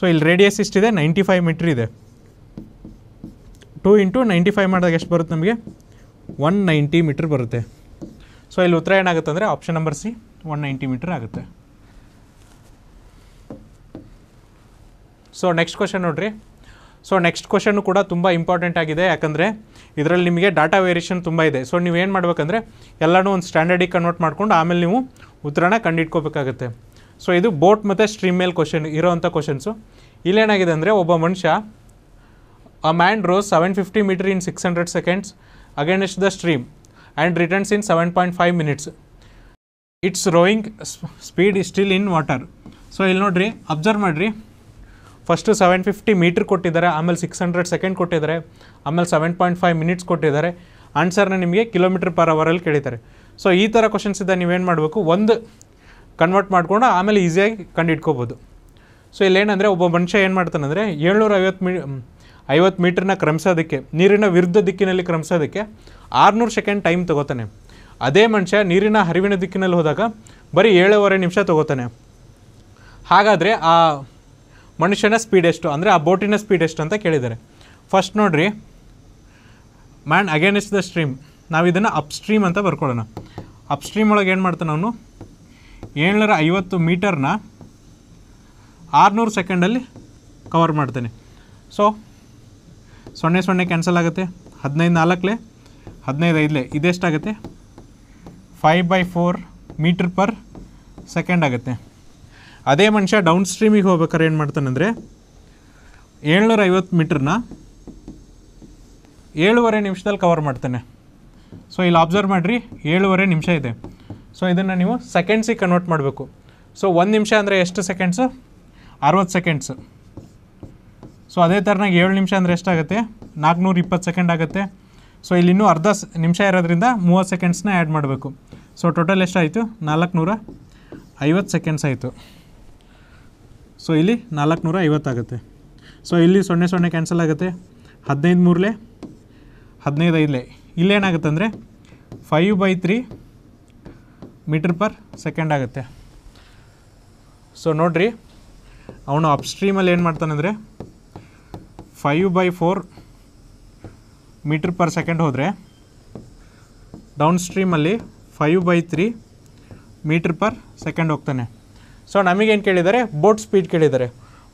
so ಇಲ್ಲಿ ರೇಡಿಯಸ್ ಇಷ್ಟಿದೆ ನೈಂಟಿ ಫೈವ್ ಮೀಟ್ರ್ ಇದೆ ಟೂ ಇಂಟು ನೈಂಟಿ ಫೈವ್ ಮಾಡಿದಾಗ ಎಷ್ಟು ಬರುತ್ತೆ ನಮಗೆ ಒನ್ ನೈಂಟಿ ಮೀಟ್ರ್ ಬರುತ್ತೆ ಸೊ ಇಲ್ಲಿ ಉತ್ತರ ಏನಾಗುತ್ತೆ ಅಂದರೆ option number C one ninety metre ಆಗುತ್ತೆ ಸೊ ನೆಕ್ಸ್ಟ್ ಕ್ವಶನ್ ನೋಡ್ರಿ ಸೊ ನೆಕ್ಸ್ಟ್ ಕ್ವಶನ್ನು ಕೂಡ ತುಂಬ ಇಂಪಾರ್ಟೆಂಟ್ ಆಗಿದೆ ಯಾಕಂದರೆ ಇದರಲ್ಲಿ ನಿಮಗೆ ಡಾಟಾ ವೇರಿಯೇಷನ್ ತುಂಬ ಇದೆ ಸೊ ನೀವು ಏನು ಮಾಡಬೇಕಂದ್ರೆ ಎಲ್ಲನೂ ಒಂದು ಸ್ಟ್ಯಾಂಡರ್ಡಿಗೆ ಕನ್ವರ್ಟ್ ಮಾಡ್ಕೊಂಡು ಆಮೇಲೆ ನೀವು ಉತ್ತರನ ಕಂಡಿಟ್ಕೋಬೇಕಾಗುತ್ತೆ ಸೊ ಇದು ಬೋಟ್ ಮತ್ತು ಸ್ಟ್ರೀಮ್ ಮೇಲೆ ಕ್ವಶನ್ ಇರೋವಂಥ ಕ್ವಶನ್ಸು ಇಲ್ಲೇನಾಗಿದೆ ಅಂದರೆ ಒಬ್ಬ ಮನುಷ್ಯ a man rows seven fifty metre in six hundred seconds against the stream and and returns in 7.5 minutes. Its rowing speed is still in water so ಇಲ್ಲಿ ನೋಡಿರಿ ಅಬ್ಸರ್ವ್ ಮಾಡಿರಿ ಫಸ್ಟು ಸೆವೆನ್ ಫಿಫ್ಟಿ ಮೀಟ್ರ್ ಕೊಟ್ಟಿದ್ದಾರೆ ಆಮೇಲೆ six hundred second ಕೊಟ್ಟಿದ್ದಾರೆ ಆಮೇಲೆ seven point five minutes ಕೊಟ್ಟಿದ್ದಾರೆ ಆನ್ಸರ್ನ ನಿಮಗೆ kilometre per ಅವರಲ್ಲಿ ಕೇಳಿದ್ದಾರೆ ಸೊ ಈ ಥರ ಕ್ವಶನ್ಸಿಂದ ನೀವೇನು ಮಾಡಬೇಕು ಒಂದು ಕನ್ವರ್ಟ್ ಮಾಡಿಕೊಂಡು ಆಮೇಲೆ ಈಸಿಯಾಗಿ ಕಂಡು ಇಟ್ಕೋಬೋದು ಸೊ ಇಲ್ಲೇನಂದರೆ ಒಬ್ಬ ಮನುಷ್ಯ ಏನು ಮಾಡ್ತಾನಂದರೆ ಏಳ್ನೂರ ಐವತ್ತು ಮೀ ಐವತ್ತು ಮೀಟ್ರನ್ನ ಕ್ರಮಿಸೋದಕ್ಕೆ ನೀರಿನ ವಿರುದ್ಧ ದಿಕ್ಕಿನಲ್ಲಿ ಕ್ರಮಿಸೋದಕ್ಕೆ ಆರುನೂರು ಸೆಕೆಂಡ್ ಟೈಮ್ ತೊಗೋತಾನೆ ಅದೇ ಮನುಷ್ಯ ನೀರಿನ ಹರಿವಿನ ದಿಕ್ಕಿನಲ್ಲಿ ಹೋದಾಗ ಬರೀ ಏಳೂವರೆ ನಿಮಿಷ ತೊಗೋತಾನೆ ಹಾಗಾದರೆ ಆ ಮನುಷ್ಯನ ಸ್ಪೀಡ್ ಎಷ್ಟು ಅಂದರೆ ಆ ಬೋಟಿನ ಸ್ಪೀಡ್ ಎಷ್ಟು ಅಂತ ಕೇಳಿದ್ದಾರೆ ಫಸ್ಟ್ ನೋಡಿರಿ ಮ್ಯಾನ್ ಇಸ್ ದ ಸ್ಟ್ರೀಮ್ ನಾವು ಇದನ್ನು ಅಪ್ಸ್ಟ್ರೀಮ್ ಅಂತ ಬರ್ಕೊಳ್ಳೋಣ ಅಪ್ಸ್ಟ್ರೀಮ್ ಒಳಗೆ ಏನು ಮಾಡ್ತಾನೆ ಅವನು ಏಳ್ನೂರ ಐವತ್ತು ಮೀಟರ್ನ ಆರುನೂರು ಸೆಕೆಂಡಲ್ಲಿ ಕವರ್ ಮಾಡ್ತಾನೆ ಸೊ ಸೊನ್ನೆ ಸೊನ್ನೆ ಕ್ಯಾನ್ಸಲ್ ಆಗುತ್ತೆ ಹದಿನೈದು ನಾಲ್ಕಲೆ ಹದಿನೈದು ಐದಲೆ ಇದೆಷ್ಟಾಗುತ್ತೆ five by four metre per second ಆಗುತ್ತೆ ಅದೇ ಮನುಷ್ಯ ಡೌನ್ ಸ್ಟ್ರೀಮಿಗೆ ಹೋಗ್ಬೇಕಾದ್ರೆ ಏನು ಮಾಡ್ತಾನೆ ಅಂದರೆ ಏಳ್ನೂರ ಐವತ್ತು ಮೀಟ್ರನ್ನ ಏಳುವರೆ ನಿಮಿಷದಲ್ಲಿ ಕವರ್ ಮಾಡ್ತಾನೆ ಸೊ ಇಲ್ಲಿ ಅಬ್ಸರ್ವ್ ಮಾಡಿರಿ ಏಳುವರೆ ನಿಮಿಷ ಇದೆ ಸೊ ಇದನ್ನು ನೀವು ಸೆಕೆಂಡ್ಸಿಗೆ ಕನ್ವರ್ಟ್ ಮಾಡಬೇಕು ಸೊ ಒಂದು ನಿಮಿಷ ಅಂದರೆ ಎಷ್ಟು ಸೆಕೆಂಡ್ಸು ಅರುವತ್ತು ಸೆಕೆಂಡ್ಸು ಸೊ ಅದೇ ಥರನಾಗಿ ಏಳು ನಿಮಿಷ ಅಂದರೆ ಎಷ್ಟಾಗುತ್ತೆ ನಾಲ್ಕುನೂರ ಇಪ್ಪತ್ತು ಸೆಕೆಂಡ್ ಆಗುತ್ತೆ ಸೊ ಇಲ್ಲಿ ಇನ್ನೂ ಅರ್ಧ ನಿಮಿಷ ಇರೋದ್ರಿಂದ ಮೂವತ್ತು ಸೆಕೆಂಡ್ಸ್ನ ಆ್ಯಡ್ ಮಾಡಬೇಕು ಸೊ ಟೋಟಲ್ ಎಷ್ಟಾಯಿತು ನಾಲ್ಕುನೂರ ಐವತ್ತು ಸೆಕೆಂಡ್ಸ್ ಆಯಿತು ಸೊ ಇಲ್ಲಿ ನಾಲ್ಕುನೂರ ಐವತ್ತಾಗುತ್ತೆ ಸೊ ಇಲ್ಲಿ ಸೊನ್ನೆ ಸೊನ್ನೆ ಕ್ಯಾನ್ಸಲ್ ಆಗುತ್ತೆ ಹದಿನೈದು ಮೂರಲೆ ಹದಿನೈದು ಐದಲೇ ಇಲ್ಲೇನಾಗುತ್ತೆ ಅಂದರೆ five by three metre per second ಆಗುತ್ತೆ ಸೊ ನೋಡಿರಿ ಅವನು ಸ್ಟ್ರೀಮಲ್ಲಿ ಏನು ಮಾಡ್ತಾನಂದರೆ five by four metre per second ಹೋದರೆ ಡೌನ್ ಸ್ಟ್ರೀಮಲ್ಲಿ five by three metre per second ಹೋಗ್ತಾನೆ ಸೊ ನಮಗೇನು ಕೇಳಿದ್ದಾರೆ ಬೋಟ್ ಸ್ಪೀಡ್ ಕೇಳಿದ್ದಾರೆ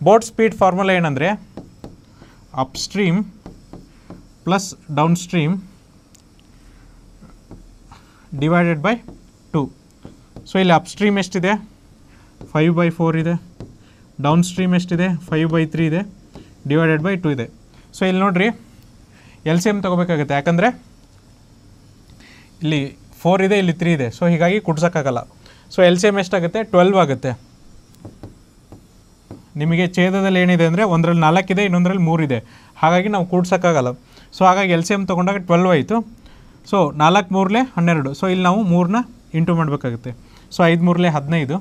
ಬೋಟ್ ಸ್ಪೀಡ್ ಫಾರ್ಮುಲಾ ಏನಂದರೆ stream plus down stream divided by two so ಇಲ್ಲಿ ಅಪ್ ಸ್ಟ್ರೀಮ್ ಎಷ್ಟಿದೆ ಫೈವ್ ಬೈ ಫೋರ್ ಇದೆ ಡೌನ್ ಸ್ಟ್ರೀಮ್ ಎಷ್ಟಿದೆ ಫೈವ್ ಬೈ ತ್ರೀ ಇದೆ ಡಿವೈಡೆಡ್ ಬೈ ಟು ಇದೆ ಸೊ ಇಲ್ಲಿ ನೋಡ್ರಿ ಎಲ್ ಸಿ ಎಮ್ ತೊಗೋಬೇಕಾಗುತ್ತೆ ಯಾಕಂದರೆ ಇಲ್ಲಿ ಫೋರ್ ಇದೆ ಇಲ್ಲಿ ತ್ರೀ ಇದೆ ಸೊ ಹೀಗಾಗಿ ಕುಡ್ಸೋಕ್ಕಾಗಲ್ಲ ಸೊ ಎಲ್ ಸಿ ಎಮ್ ಎಷ್ಟಾಗುತ್ತೆ ಟ್ವೆಲ್ವ್ ಆಗುತ್ತೆ ನಿಮಗೆ ಛೇದದಲ್ಲಿ ಏನಿದೆ ಅಂದರೆ ಒಂದರಲ್ಲಿ ಇದೆ ಇನ್ನೊಂದರಲ್ಲಿ ಮೂರಿದೆ ಹಾಗಾಗಿ ನಾವು ಕೂಡ್ಸೋಕ್ಕಾಗಲ್ಲ ಸೊ ಹಾಗಾಗಿ ಎಲ್ ಸಿ ಎಮ್ ತೊಗೊಂಡಾಗ ಟ್ವೆಲ್ವ್ ಆಯಿತು ಸೊ ನಾಲ್ಕು ಮೂರಲೆ ಹನ್ನೆರಡು ಸೊ ಇಲ್ಲಿ ನಾವು ಮೂರನ್ನ ಇಂಟು ಮಾಡಬೇಕಾಗುತ್ತೆ ಸೊ ಐದು ಮೂರಲೆ ಹದಿನೈದು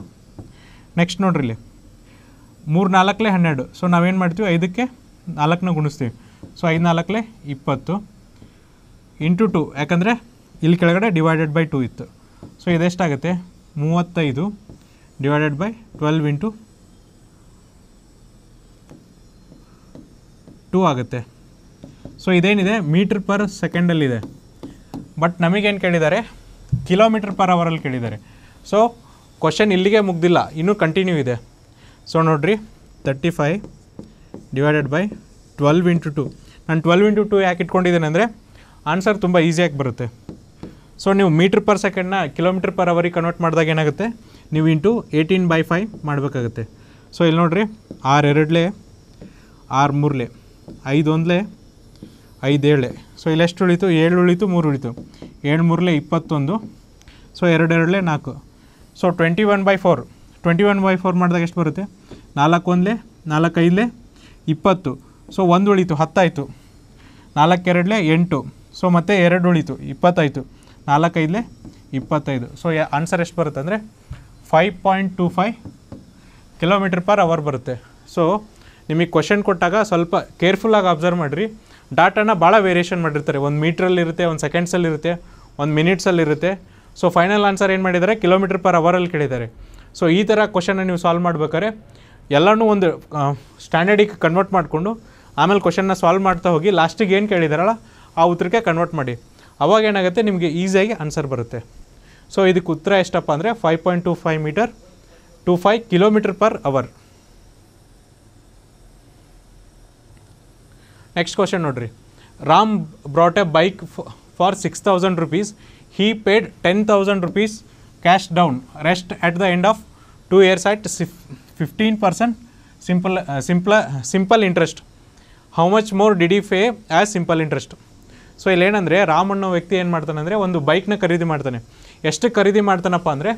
ನೆಕ್ಸ್ಟ್ ನೋಡ್ರಿ ಇಲ್ಲಿ ಮೂರು ನಾಲ್ಕಲೇ ಹನ್ನೆರಡು ಸೊ ನಾವೇನು ಮಾಡ್ತೀವಿ ಐದಕ್ಕೆ ನಾಲ್ಕನ್ನ ಗುಣಿಸ್ತೀವಿ ಸೊ ಐದು ನಾಲ್ಕಲೆ ಇಪ್ಪತ್ತು ಇಂಟು ಟು ಯಾಕಂದರೆ ಇಲ್ಲಿ ಕೆಳಗಡೆ ಡಿವೈಡೆಡ್ ಬೈ ಟೂ ಇತ್ತು ಸೊ ಇದೆಷ್ಟಾಗುತ್ತೆ ಮೂವತ್ತೈದು divided by twelve into two ಆಗುತ್ತೆ ಸೊ ಇದೇನಿದೆ ಮೀಟ್ರ್ ಪರ್ ಸೆಕೆಂಡಲ್ಲಿದೆ ಬಟ್ ನಮಗೇನು ಕೇಳಿದ್ದಾರೆ ಕಿಲೋಮೀಟ್ರ್ ಪರ್ ಅವರಲ್ಲಿ ಕೇಳಿದ್ದಾರೆ ಸೊ ಕ್ವಶನ್ ಇಲ್ಲಿಗೆ ಮುಗ್ದಿಲ್ಲ ಇನ್ನೂ ಕಂಟಿನ್ಯೂ ಇದೆ ಸೊ ನೋಡ್ರಿ thirty five divided by twelve into two ನಾನು ಟ್ವೆಲ್ವ್ ಇಂಟು ಟು ಯಾಕೆ ಇಟ್ಕೊಂಡಿದ್ದೇನೆ ಅಂದರೆ ಆನ್ಸರ್ ತುಂಬ ಈಸಿಯಾಗಿ ಬರುತ್ತೆ ಸೊ ನೀವು ಮೀಟ್ರ್ ಪರ್ ಸೆಕೆಂಡ್ನ ಕಿಲೋಮೀಟ್ರ್ ಪರ್ ಅವರಿಗೆ ಕನ್ವರ್ಟ್ ಮಾಡಿದಾಗ ಏನಾಗುತ್ತೆ ನೀವು ಇಂಟು ಏಯ್ಟೀನ್ ಬೈ ಫೈವ್ ಮಾಡಬೇಕಾಗುತ್ತೆ ಸೊ ಇಲ್ಲಿ ನೋಡಿರಿ ಆರು ಎರಡಲೇ ಆರು ಮೂರಲೆ ಐದು ಒಂದಲೆ ಐದು ಏಳೆ ಸೊ ಇಲ್ಲಿ ಎಷ್ಟು ಉಳಿತು ಏಳು ಉಳಿತು ಮೂರು ಉಳಿತು ಏಳು ಮೂರಲೆ ಇಪ್ಪತ್ತೊಂದು ಸೊ ಎರಡೆರಡಲೇ ನಾಲ್ಕು so twenty one by four twenty one by four ಮಾಡಿದಾಗ ಎಷ್ಟು ಬರುತ್ತೆ ನಾಲ್ಕು ಒಂದಲೇ ನಾಲ್ಕು ಐದಲೇ ಇಪ್ಪತ್ತು ಸೊ ಒಂದು ಉಳಿತು ಹತ್ತಾಯಿತು ನಾಲ್ಕು ಎರಡಲೇ ಎಂಟು ಸೊ ಮತ್ತು ಎರಡು ಉಳಿತು ಇಪ್ಪತ್ತಾಯಿತು ನಾಲ್ಕೈದಲೇ ಇಪ್ಪತ್ತೈದು ಸೊ ಆನ್ಸರ್ ಎಷ್ಟು ಬರುತ್ತೆ ಅಂದರೆ five point two five kilometre per hour ಬರುತ್ತೆ ಸೊ ನಿಮಗೆ ಕ್ವಶನ್ ಕೊಟ್ಟಾಗ ಸ್ವಲ್ಪ ಕೇರ್ಫುಲ್ಲಾಗಿ ಅಬ್ಸರ್ವ್ ಮಾಡಿರಿ ಡಾಟಾನ ಭಾಳ ವೇರಿಯೇಷನ್ ಮಾಡಿರ್ತಾರೆ ಒಂದು ಮೀಟ್ರಲ್ಲಿರುತ್ತೆ ಒಂದು ಸೆಕೆಂಡ್ಸಲ್ಲಿರುತ್ತೆ ಒಂದು ಮಿನಿಟ್ಸಲ್ಲಿರುತ್ತೆ ಸೊ ಫೈನಲ್ ಆನ್ಸರ್ ಏನು ಮಾಡಿದ್ದಾರೆ ಕಿಲೋಮೀಟ್ರ್ ಪರ್ ಅವರಲ್ಲಿ ಕೇಳಿದ್ದಾರೆ ಸೊ ಈ ಥರ ಕ್ವಶನ್ನ ನೀವು ಸಾಲ್ವ್ ಮಾಡ್ಬೇಕಾದ್ರೆ ಎಲ್ಲನೂ ಒಂದು ಸ್ಟ್ಯಾಂಡರ್ಡಿಗೆ ಕನ್ವರ್ಟ್ ಮಾಡಿಕೊಂಡು ಆಮೇಲೆ ಕ್ವಶನ್ನ ಸಾಲ್ವ್ ಮಾಡ್ತಾ ಹೋಗಿ ಲಾಸ್ಟಿಗೆ ಏನು ಕೇಳಿದಾರಲ್ಲ ಆ ಉತ್ತರಕ್ಕೆ ಕನ್ವರ್ಟ್ ಮಾಡಿ ಅವಾಗ ಏನಾಗುತ್ತೆ ನಿಮಗೆ ಈಸಿಯಾಗಿ ಆನ್ಸರ್ ಬರುತ್ತೆ ಸೊ ಇದಕ್ಕೆ ಉತ್ತರ ಎಷ್ಟಪ್ಪ ಅಂದರೆ five point two five metre two five kilometre per hour next question ನೋಡಿರಿ Ram brought a bike for six thousand rupees he paid ten thousand rupees cash down rest at the end of 2 years at 15 percent simple uh, simpler, simple interest how much more did he pay as simple interest so ಇಲ್ಲೇನಂದರೆ ರಾಮ್ ಅನ್ನೋ ವ್ಯಕ್ತಿ ಏನು ಮಾಡ್ತಾನೆ ಅಂದರೆ ಒಂದು ಬೈಕ್ನ ಖರೀದಿ ಮಾಡ್ತಾನೆ ಎಷ್ಟು ಖರೀದಿ ಮಾಡ್ತಾನಪ್ಪ ಅಂದರೆ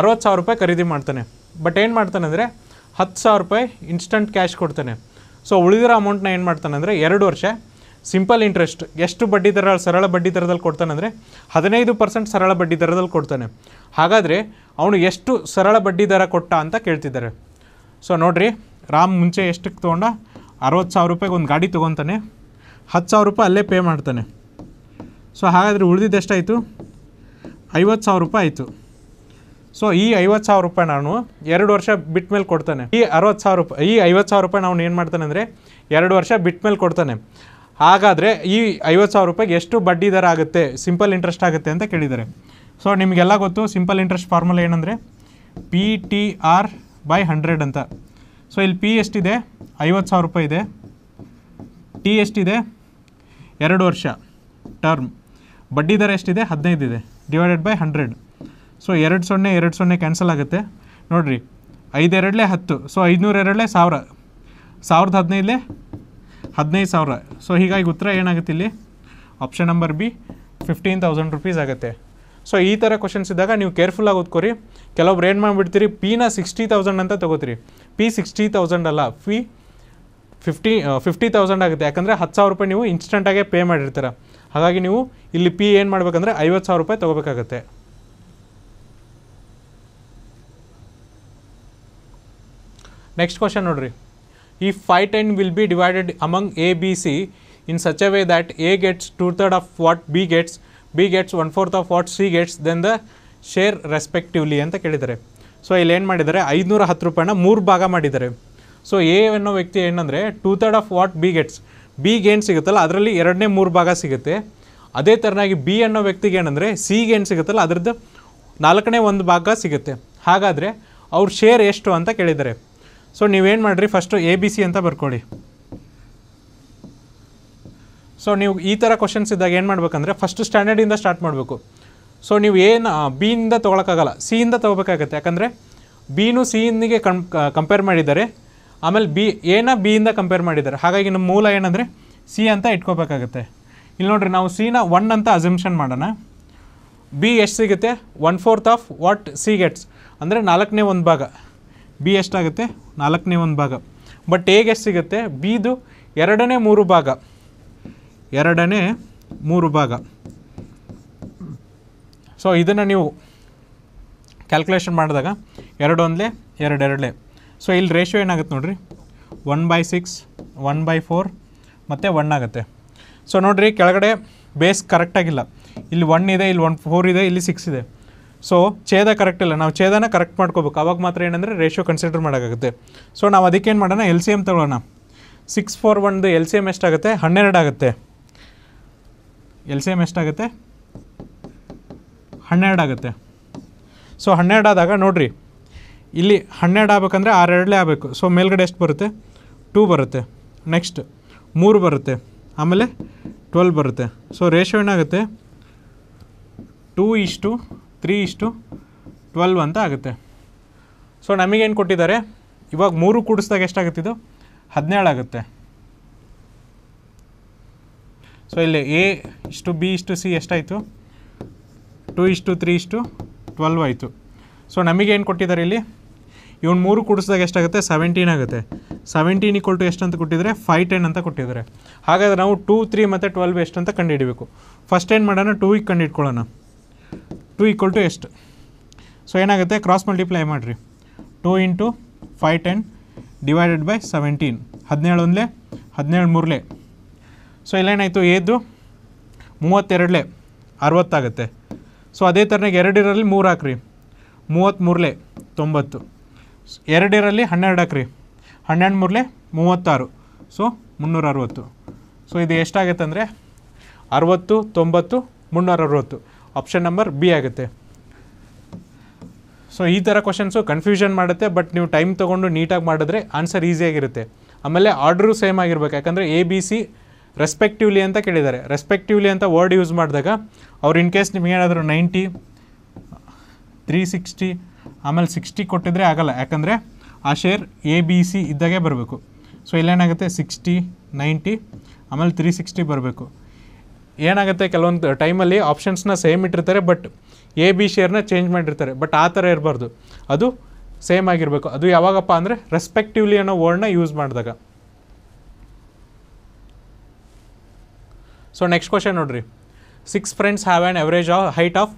ಅರವತ್ತು ಸಾವಿರ ರೂಪಾಯಿ ಖರೀದಿ ಮಾಡ್ತಾನೆ ಬಟ್ ಏನು ಮಾಡ್ತಾನೆ ಅಂದರೆ ಹತ್ತು ಸಾವಿರ ರೂಪಾಯಿ ಇನ್ಸ್ಟಂಟ್ ಕ್ಯಾಶ್ ಕೊಡ್ತಾನೆ ಸೊ ಉಳಿದಿರೋ ಅಮೌಂಟ್ನ ಏನು ಮಾಡ್ತಾನೆ ಅಂದರೆ ಎರಡು ವರ್ಷ ಸಿಂಪಲ್ ಇಂಟ್ರೆಸ್ಟ್ ಎಷ್ಟು ಬಡ್ಡಿ ದರ ಸರಳ ಬಡ್ಡಿ ದರದಲ್ಲಿ ಕೊಡ್ತಾನೆ ಅಂದರೆ ಹದಿನೈದು ಪರ್ಸೆಂಟ್ ಸರಳ ಬಡ್ಡಿ ದರದಲ್ಲಿ ಕೊಡ್ತಾನೆ ಹಾಗಾದರೆ ಅವನು ಎಷ್ಟು ಸರಳ ಬಡ್ಡಿ ದರ ಕೊಟ್ಟ ಅಂತ ಕೇಳ್ತಿದ್ದಾರೆ ಸೊ ನೋಡಿರಿ ರಾಮ್ ಮುಂಚೆ ಎಷ್ಟಕ್ಕೆ ತೊಗೊಂಡ ಅರವತ್ತು ಸಾವಿರ ರೂಪಾಯಿಗೆ ಒಂದು ಗಾಡಿ ತೊಗೊತಾನೆ ಹತ್ತು ಸಾವಿರ ರೂಪಾಯಿ ಅಲ್ಲೇ ಪೇ ಮಾಡ್ತಾನೆ ಸೊ ಹಾಗಾದರೆ ಉಳಿದಿದ್ದು ಎಷ್ಟಾಯಿತು ಐವತ್ತು ಸಾವಿರ ರೂಪಾಯಿ ಆಯಿತು ಸೊ ಈ ಐವತ್ತು ಸಾವಿರ ರೂಪಾಯಿ ನಾನು ಎರಡು ವರ್ಷ ಬಿಟ್ಟ ಮೇಲೆ ಕೊಡ್ತಾನೆ ಈ ಅರವತ್ತು ಸಾವಿರ ರೂಪಾಯಿ ಈ ಐವತ್ತು ಸಾವಿರ ರೂಪಾಯಿ ಅವನು ಏನು ಮಾಡ್ತಾನೆ ಅಂದರೆ ಎರಡು ವರ್ಷ ಬಿಟ್ಟ ಮೇಲೆ ಕೊಡ್ತಾನೆ ಹಾಗಾದರೆ ಈ ಐವತ್ತು ಸಾವಿರ ರೂಪಾಯಿಗೆ ಎಷ್ಟು ಬಡ್ಡಿ ದರ ಆಗುತ್ತೆ ಸಿಂಪಲ್ ಇಂಟ್ರೆಸ್ಟ್ ಆಗುತ್ತೆ ಅಂತ ಕೇಳಿದ್ದಾರೆ ಸೊ ನಿಮಗೆಲ್ಲ ಗೊತ್ತು ಸಿಂಪಲ್ ಇಂಟ್ರೆಸ್ಟ್ ಫಾರ್ಮುಲಾ ಏನಂದರೆ P T R by hundred ಅಂತ ಸೊ ಇಲ್ಲಿ ಪಿ ಎಷ್ಟಿದೆ ಐವತ್ತು ಸಾವಿರ ರೂಪಾಯಿ ಇದೆ ಟಿ ಎಷ್ಟಿದೆ ಎರಡು ವರ್ಷ ಟರ್ಮ್ ಬಡ್ಡಿ ದರ ಎಷ್ಟಿದೆ ಹದಿನೈದು ಇದೆ ಡಿವೈಡೆಡ್ ಬೈ ಹಂಡ್ರೆಡ್ ಸೊ ಎರಡು ಸೊನ್ನೆ ಎರಡು ಸೊನ್ನೆ ಕ್ಯಾನ್ಸಲ್ ಆಗುತ್ತೆ ನೋಡಿರಿ ಐದೆರಡಲೇ ಹತ್ತು ಸೊ ಐದುನೂರ ಎರಡಲೇ ಸಾವಿರ ಸಾವಿರದ ಹದಿನೈದಲೇ ಹದಿನೈದು ಸಾವಿರ ಸೊ ಹೀಗಾಗಿ ಉತ್ತರ ಏನಾಗುತ್ತೆ ಇಲ್ಲಿ option number B fifteen thousand rupees ಆಗುತ್ತೆ ಸೊ ಈ ಥರ ಕ್ವಶನ್ಸ್ ಇದ್ದಾಗ ನೀವು ಕೇರ್ಫುಲ್ಲಾಗಿ ಓದ್ಕೊರಿ ಕೆಲವೊಬ್ರು ಏನು ಮಾಡಿಬಿಡ್ತೀರಿ ಪಿನ ಸಿಕ್ಸ್ಟಿ ತೌಸಂಡ್ ಅಂತ ತೊಗೋತೀರಿ ಪಿ ಸಿಕ್ಸ್ಟಿ ತೌಸಂಡ್ ಅಲ್ಲ ಫಿ ಫಿಫ್ಟಿ ಫಿಫ್ಟಿ ತೌಸಂಡ್ ಆಗುತ್ತೆ ಯಾಕಂದರೆ ಹತ್ತು ಸಾವಿರ ರೂಪಾಯಿ ನೀವು ಇನ್ಸ್ಟೆಂಟಾಗೆ ಪೇ ಮಾಡಿರ್ತಾರೆ ಹಾಗಾಗಿ ನೀವು ಇಲ್ಲಿ ಪಿ ಏನು ಮಾಡಬೇಕಂದ್ರೆ ಐವತ್ತು ಸಾವಿರ ರೂಪಾಯಿ ತೊಗೋಬೇಕಾಗತ್ತೆ ನೆಕ್ಸ್ಟ್ ಕ್ವಶನ್ ನೋಡಿರಿ ಈ phi 10 will be divided among A B C in such way way A A gets two third of what B gets B gets one fourth of what C gets then the share respectively ಅಂತ ಕೇಳಿದ್ದಾರೆ so ಇಲ್ಲಿ ಏನು ಮಾಡಿದ್ದಾರೆ ಐದುನೂರ ಹತ್ತು ರೂಪಾಯಿನ ಮೂರು ಭಾಗ ಮಾಡಿದ್ದಾರೆ ಸೊ ಎ ಅನ್ನೋ ವ್ಯಕ್ತಿ ಏನಂದರೆ two third of what B gets B ಏನು ಸಿಗುತ್ತಲ್ಲ ಅದರಲ್ಲಿ ಎರಡನೇ ಮೂರು ಭಾಗ ಸಿಗುತ್ತೆ ಅದೇ ಥರನಾಗಿ ಬಿ ಅನ್ನೋ ವ್ಯಕ್ತಿಗೆ ಏನಂದರೆ ಸಿ ಏನು ಸಿಗುತ್ತಲ್ಲ ಅದರದ್ದು ನಾಲ್ಕನೇ ಒಂದು ಭಾಗ ಸಿಗುತ್ತೆ ಹಾಗಾದರೆ ಅವ್ರ ಶೇರ್ ಎಷ್ಟು ಅಂತ ಕೇಳಿದ್ದಾರೆ ಸೊ ನೀವೇನು ಮಾಡಿರಿ ಫಸ್ಟು ಎ ಬಿ ಸಿ ಅಂತ ಬರ್ಕೊಳ್ಳಿ ಸೊ ನೀವು ಈ ಥರ ಕ್ವಶನ್ಸ್ ಇದ್ದಾಗ ಏನು ಮಾಡಬೇಕಂದ್ರೆ ಫಸ್ಟ್ ಸ್ಟ್ಯಾಂಡರ್ಡಿಂದ ಸ್ಟಾರ್ಟ್ ಮಾಡಬೇಕು ಸೊ ನೀವು ಏನು ಬಿಯಿಂದ ತೊಗೊಳಕ್ಕಾಗಲ್ಲ ಸಿಯಿಂದ ತೊಗೋಬೇಕಾಗತ್ತೆ ಯಾಕಂದರೆ ಬಿನೂ ಸಿಯಿಂದಿಗೆ ಕಂ ಕಂಪೇರ್ ಮಾಡಿದ್ದಾರೆ ಆಮೇಲೆ ಬಿ ಏನ ಬಿಯಿಂದ ಕಂಪೇರ್ ಮಾಡಿದ್ದಾರೆ ಹಾಗಾಗಿ ನಮ್ಮ ಮೂಲ ಏನಂದರೆ ಸಿ ಅಂತ ಇಟ್ಕೋಬೇಕಾಗತ್ತೆ ಇಲ್ಲಿ ನೋಡ್ರಿ ನಾವು ಸಿನ ಒನ್ ಅಂತ ಅಸಂಪ್ಷನ್ ಮಾಡೋಣ ಬಿ ಎಷ್ಟು ಸಿಗುತ್ತೆ one fourth of what C gets ಅಂದರೆ ನಾಲ್ಕನೇ ಒಂದು ಭಾಗ ಬಿ ಎಷ್ಟಾಗುತ್ತೆ ನಾಲ್ಕನೇ ಒಂದು ಭಾಗ ಬಟ್ ಎಷ್ಟು ಸಿಗುತ್ತೆ ಬಿದು ಎರಡನೇ ಮೂರು ಭಾಗ ಎರಡನೇ ಮೂರು ಭಾಗ ಸೊ ಇದನ್ನು ನೀವು ಕ್ಯಾಲ್ಕುಲೇಷನ್ ಮಾಡಿದಾಗ ಎರಡೊಂದಲೇ ಎರಡೆರಡಲೇ ಸೊ ಇಲ್ಲಿ ರೇಷಿಯೋ ಏನಾಗುತ್ತೆ ನೋಡಿರಿ one by six one by four ಮತ್ತು ಒನ್ ಆಗುತ್ತೆ ಸೊ ನೋಡಿರಿ ಕೆಳಗಡೆ ಬೇಸ್ ಕರೆಕ್ಟಾಗಿಲ್ಲ ಇಲ್ಲಿ ಒನ್ ಇದೆ ಇಲ್ಲಿ ಒನ್ ಫೋರ್ ಇದೆ ಇಲ್ಲಿ ಸಿಕ್ಸ್ ಇದೆ ಸೊ ಛೇದ ಕರೆಕ್ಟ್ ಇಲ್ಲ ನಾವು ಛೇದನ ಕರೆಕ್ಟ್ ಮಾಡ್ಕೋಬೇಕು ಅವಾಗ ಮಾತ್ರ ಏನಂದರೆ ರೇಷೋ ಕನ್ಸಿಡರ್ ಮಾಡೋಕ್ಕಾಗುತ್ತೆ ಸೊ ನಾವು ಅದಕ್ಕೆ ಏನು ಮಾಡೋಣ ಎಲ್ ಸಿ ಎಮ್ ತಗೊಳ್ಳೋಣ ಸಿಕ್ಸ್ ಫೋರ್ ಒನ್ದು ಎಲ್ ಸಿ ಎಮ್ ಎಷ್ಟಾಗುತ್ತೆ ಹನ್ನೆರಡು ಆಗುತ್ತೆ ಎಲ್ ಸಿ ಎಮ್ ಎಷ್ಟಾಗುತ್ತೆ ಹನ್ನೆರಡು ಆಗುತ್ತೆ ಸೊ ಹನ್ನೆರಡು ಆದಾಗ ನೋಡಿರಿ ಇಲ್ಲಿ ಹನ್ನೆರಡು ಆಗಬೇಕಂದ್ರೆ ಆರೆರಡಲೇ ಆಗಬೇಕು ಸೊ ಮೇಲ್ಗಡೆ ಎಷ್ಟು ಬರುತ್ತೆ ಟೂ ಬರುತ್ತೆ ನೆಕ್ಸ್ಟ್ ಮೂರು ಬರುತ್ತೆ ಆಮೇಲೆ ಟ್ವೆಲ್ ಬರುತ್ತೆ ಸೊ ರೇಷೋ ಏನಾಗುತ್ತೆ ಟೂ ಇಷ್ಟು ತ್ರೀ ಇಷ್ಟು ಟ್ವೆಲ್ವ್ ಅಂತ ಆಗುತ್ತೆ ಸೊ ನಮಗೇನು ಕೊಟ್ಟಿದ್ದಾರೆ ಇವಾಗ ಮೂರು ಕೂಡಿಸಿದಾಗ ಎಷ್ಟಾಗುತ್ತಿದ್ದು ಹದಿನೇಳು ಆಗುತ್ತೆ ಸೊ ಇಲ್ಲಿ ಎ ಇಷ್ಟು ಬಿ ಇಷ್ಟು ಸಿ ಎಷ್ಟಾಯಿತು ಟು ಇಷ್ಟು ತ್ರೀ ಇಷ್ಟು ಟ್ವೆಲ್ವ್ ಆಯಿತು ಸೊ ನಮಗೇನು ಕೊಟ್ಟಿದ್ದಾರೆ ಇಲ್ಲಿ ಇವನು ಮೂರು ಕೂಡಿಸಿದಾಗ ಎಷ್ಟಾಗುತ್ತೆ ಸೆವೆಂಟೀನ್ ಆಗುತ್ತೆ ಸೆವೆಂಟೀನ್ ಈಕ್ವಲ್ ಟು ಎಷ್ಟು ಅಂತ ಕೊಟ್ಟಿದ್ದಾರೆ ಫೈ ಟೆನ್ ಅಂತ ಕೊಟ್ಟಿದ್ದಾರೆ ಹಾಗಾದರೆ ನಾವು ಟೂ ತ್ರೀ ಮತ್ತು ಟ್ವೆಲ್ವ್ ಎಷ್ಟು ಅಂತ ಕಂಡುಹಿಡಬೇಕು ಫಸ್ಟ್ ಏನು ಮಾಡೋಣ ಟೂ ಈಗ ಕಂಡು ಇಟ್ಕೊಳ್ಳೋಣ ಟು ಈಕ್ವಲ್ ಟು ಎಷ್ಟು ಸೊ ಏನಾಗುತ್ತೆ ಕ್ರಾಸ್ ಮಲ್ಟಿಪ್ಲೈ ಮಾಡಿರಿ two into five ten divided by seventeen ಹದಿನೇಳು ಒಂದಲೇ ಹದಿನೇಳು ಮೂರಲೆ ಸೊ ಇಲ್ಲೇನಾಯಿತು ಏದು ಮೂವತ್ತೆರಡಲೆ ಅರವತ್ತಾಗುತ್ತೆ ಸೊ ಅದೇ ಥರನಾಗಿ ಎರಡಿರಲ್ಲಿ ಮೂರು ಹಾಕ್ರಿ ಮೂವತ್ತ್ಮೂರಲೆ ತೊಂಬತ್ತು ಎರಡಿರಲ್ಲಿ ಹನ್ನೆರಡು ಹಾಕ್ರಿ ಹನ್ನೆರಡು ಮೂರಲೆ ಮೂವತ್ತಾರು ಸೊ ಮುನ್ನೂರ ಅರವತ್ತು ಸೊ ಇದು ಎಷ್ಟಾಗುತ್ತೆ ಅಂದರೆ ಅರವತ್ತು ತೊಂಬತ್ತು ಮುನ್ನೂರ ಅರವತ್ತು ಆಪ್ಷನ್ ನಂಬರ್ ಬಿ ಆಗುತ್ತೆ ಸೊ ಈ ಥರ ಕ್ವಶನ್ಸು ಕನ್ಫ್ಯೂಷನ್ ಮಾಡುತ್ತೆ ಬಟ್ ನೀವು ಟೈಮ್ ತೊಗೊಂಡು ನೀಟಾಗಿ ಮಾಡಿದ್ರೆ ಆನ್ಸರ್ ಈಸಿಯಾಗಿರುತ್ತೆ ಆಮೇಲೆ ಆರ್ಡ್ರು ಸೇಮ್ ಆಗಿರ್ಬೇಕು ಯಾಕಂದರೆ ಎ ಬಿ ಸಿ ರೆಸ್ಪೆಕ್ಟಿವ್ಲಿ ಅಂತ ಕೇಳಿದ್ದಾರೆ ರೆಸ್ಪೆಕ್ಟಿವ್ಲಿ ಅಂತ ವರ್ಡ್ ಯೂಸ್ ಮಾಡಿದಾಗ ಅವ್ರು ಇನ್ ಕೇಸ್ ನಿಮ್ಗೆ ಏನಾದರೂ ನೈಂಟಿ ತ್ರೀ ಸಿಕ್ಸ್ಟಿ ಆಮೇಲೆ ಸಿಕ್ಸ್ಟಿ ಕೊಟ್ಟಿದ್ರೆ ಆಗಲ್ಲ ಯಾಕಂದರೆ ಆ ಶೇರ್ ಎ ಬಿ ಸಿ ಇದ್ದಾಗೆ ಬರಬೇಕು ಸೊ ಇಲ್ಲೇನಾಗುತ್ತೆ ಸಿಕ್ಸ್ಟಿ ನೈಂಟಿ ಆಮೇಲೆ ತ್ರೀ ಸಿಕ್ಸ್ಟಿ ಬರಬೇಕು ಏನಾಗುತ್ತೆ ಕೆಲವೊಂದು ಟೈಮಲ್ಲಿ ಆಪ್ಷನ್ಸ್ನ ಸೇಮ್ ಇಟ್ಟಿರ್ತಾರೆ ಬಟ್ ಎ ಬಿ ಶೇರ್ನ ಚೇಂಜ್ ಮಾಡಿರ್ತಾರೆ ಬಟ್ ಆ ಥರ ಇರಬಾರ್ದು ಅದು ಸೇಮ್ ಆಗಿರಬೇಕು ಅದು ಯಾವಾಗಪ್ಪ ಅಂದರೆ ರೆಸ್ಪೆಕ್ಟಿವ್ಲಿ ಅನ್ನೋ ವರ್ಡ್ನ ಯೂಸ್ ಮಾಡಿದಾಗ ಸೊ ನೆಕ್ಸ್ಟ್ ಕ್ವಶನ್ ನೋಡಿರಿ six friends have an average of height of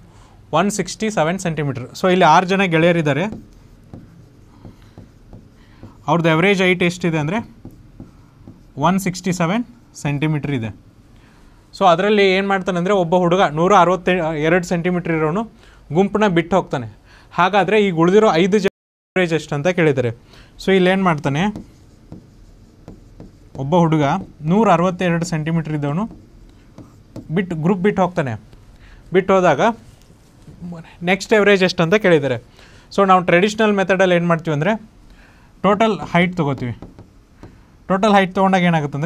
one sixty seven centimetre so ಇಲ್ಲಿ ಆರು ಜನ ಗೆಳೆಯರಿದ್ದಾರೆ ಅವ್ರದ್ದು ಎವರೇಜ್ ಹೈಟ್ ಎಷ್ಟಿದೆ ಅಂದರೆ ಒನ್ ಸಿಕ್ಸ್ಟಿ ಸೆವೆನ್ ಸೆಂಟಿಮೀಟ್ರ್ ಇದೆ ಸೊ ಅದರಲ್ಲಿ ಏನು ಮಾಡ್ತಾನೆ ಅಂದರೆ ಒಬ್ಬ ಹುಡುಗ ನೂರ ಅರವತ್ತೆ ಎರಡು ಸೆಂಟಿಮೀಟ್ರ್ ಇರೋನು ಗುಂಪನ್ನ ಬಿಟ್ಟು ಹೋಗ್ತಾನೆ ಹಾಗಾದರೆ ಈಗ ಉಳಿದಿರೋ ಐದು ಜನ ಎಷ್ಟು ಅಂತ ಕೇಳಿದ್ದಾರೆ ಸೊ ಇಲ್ಲೇನು ಮಾಡ್ತಾನೆ ಒಬ್ಬ ಹುಡುಗ ನೂರ ಅರವತ್ತೆರಡು ಸೆಂಟಿಮೀಟ್ರ್ ಇದ್ದವನು ಬಿಟ್ಟು ಗ್ರೂಪ್ ಬಿಟ್ಟು ಹೋಗ್ತಾನೆ ಬಿಟ್ಟು ಹೋದಾಗ ನೆಕ್ಸ್ಟ್ ಎವ್ರೇಜ್ ಎಷ್ಟು ಅಂತ ಕೇಳಿದ್ದಾರೆ ಸೊ ನಾವು ಟ್ರೆಡಿಷ್ನಲ್ ಮೆಥಡಲ್ಲಿ ಏನು ಮಾಡ್ತೀವಿ ಅಂದರೆ ಟೋಟಲ್ ಹೈಟ್ ತೊಗೋತೀವಿ ಟೋಟಲ್ ಹೈಟ್ ತೊಗೊಂಡಾಗ ಏನಾಗುತ್ತೆ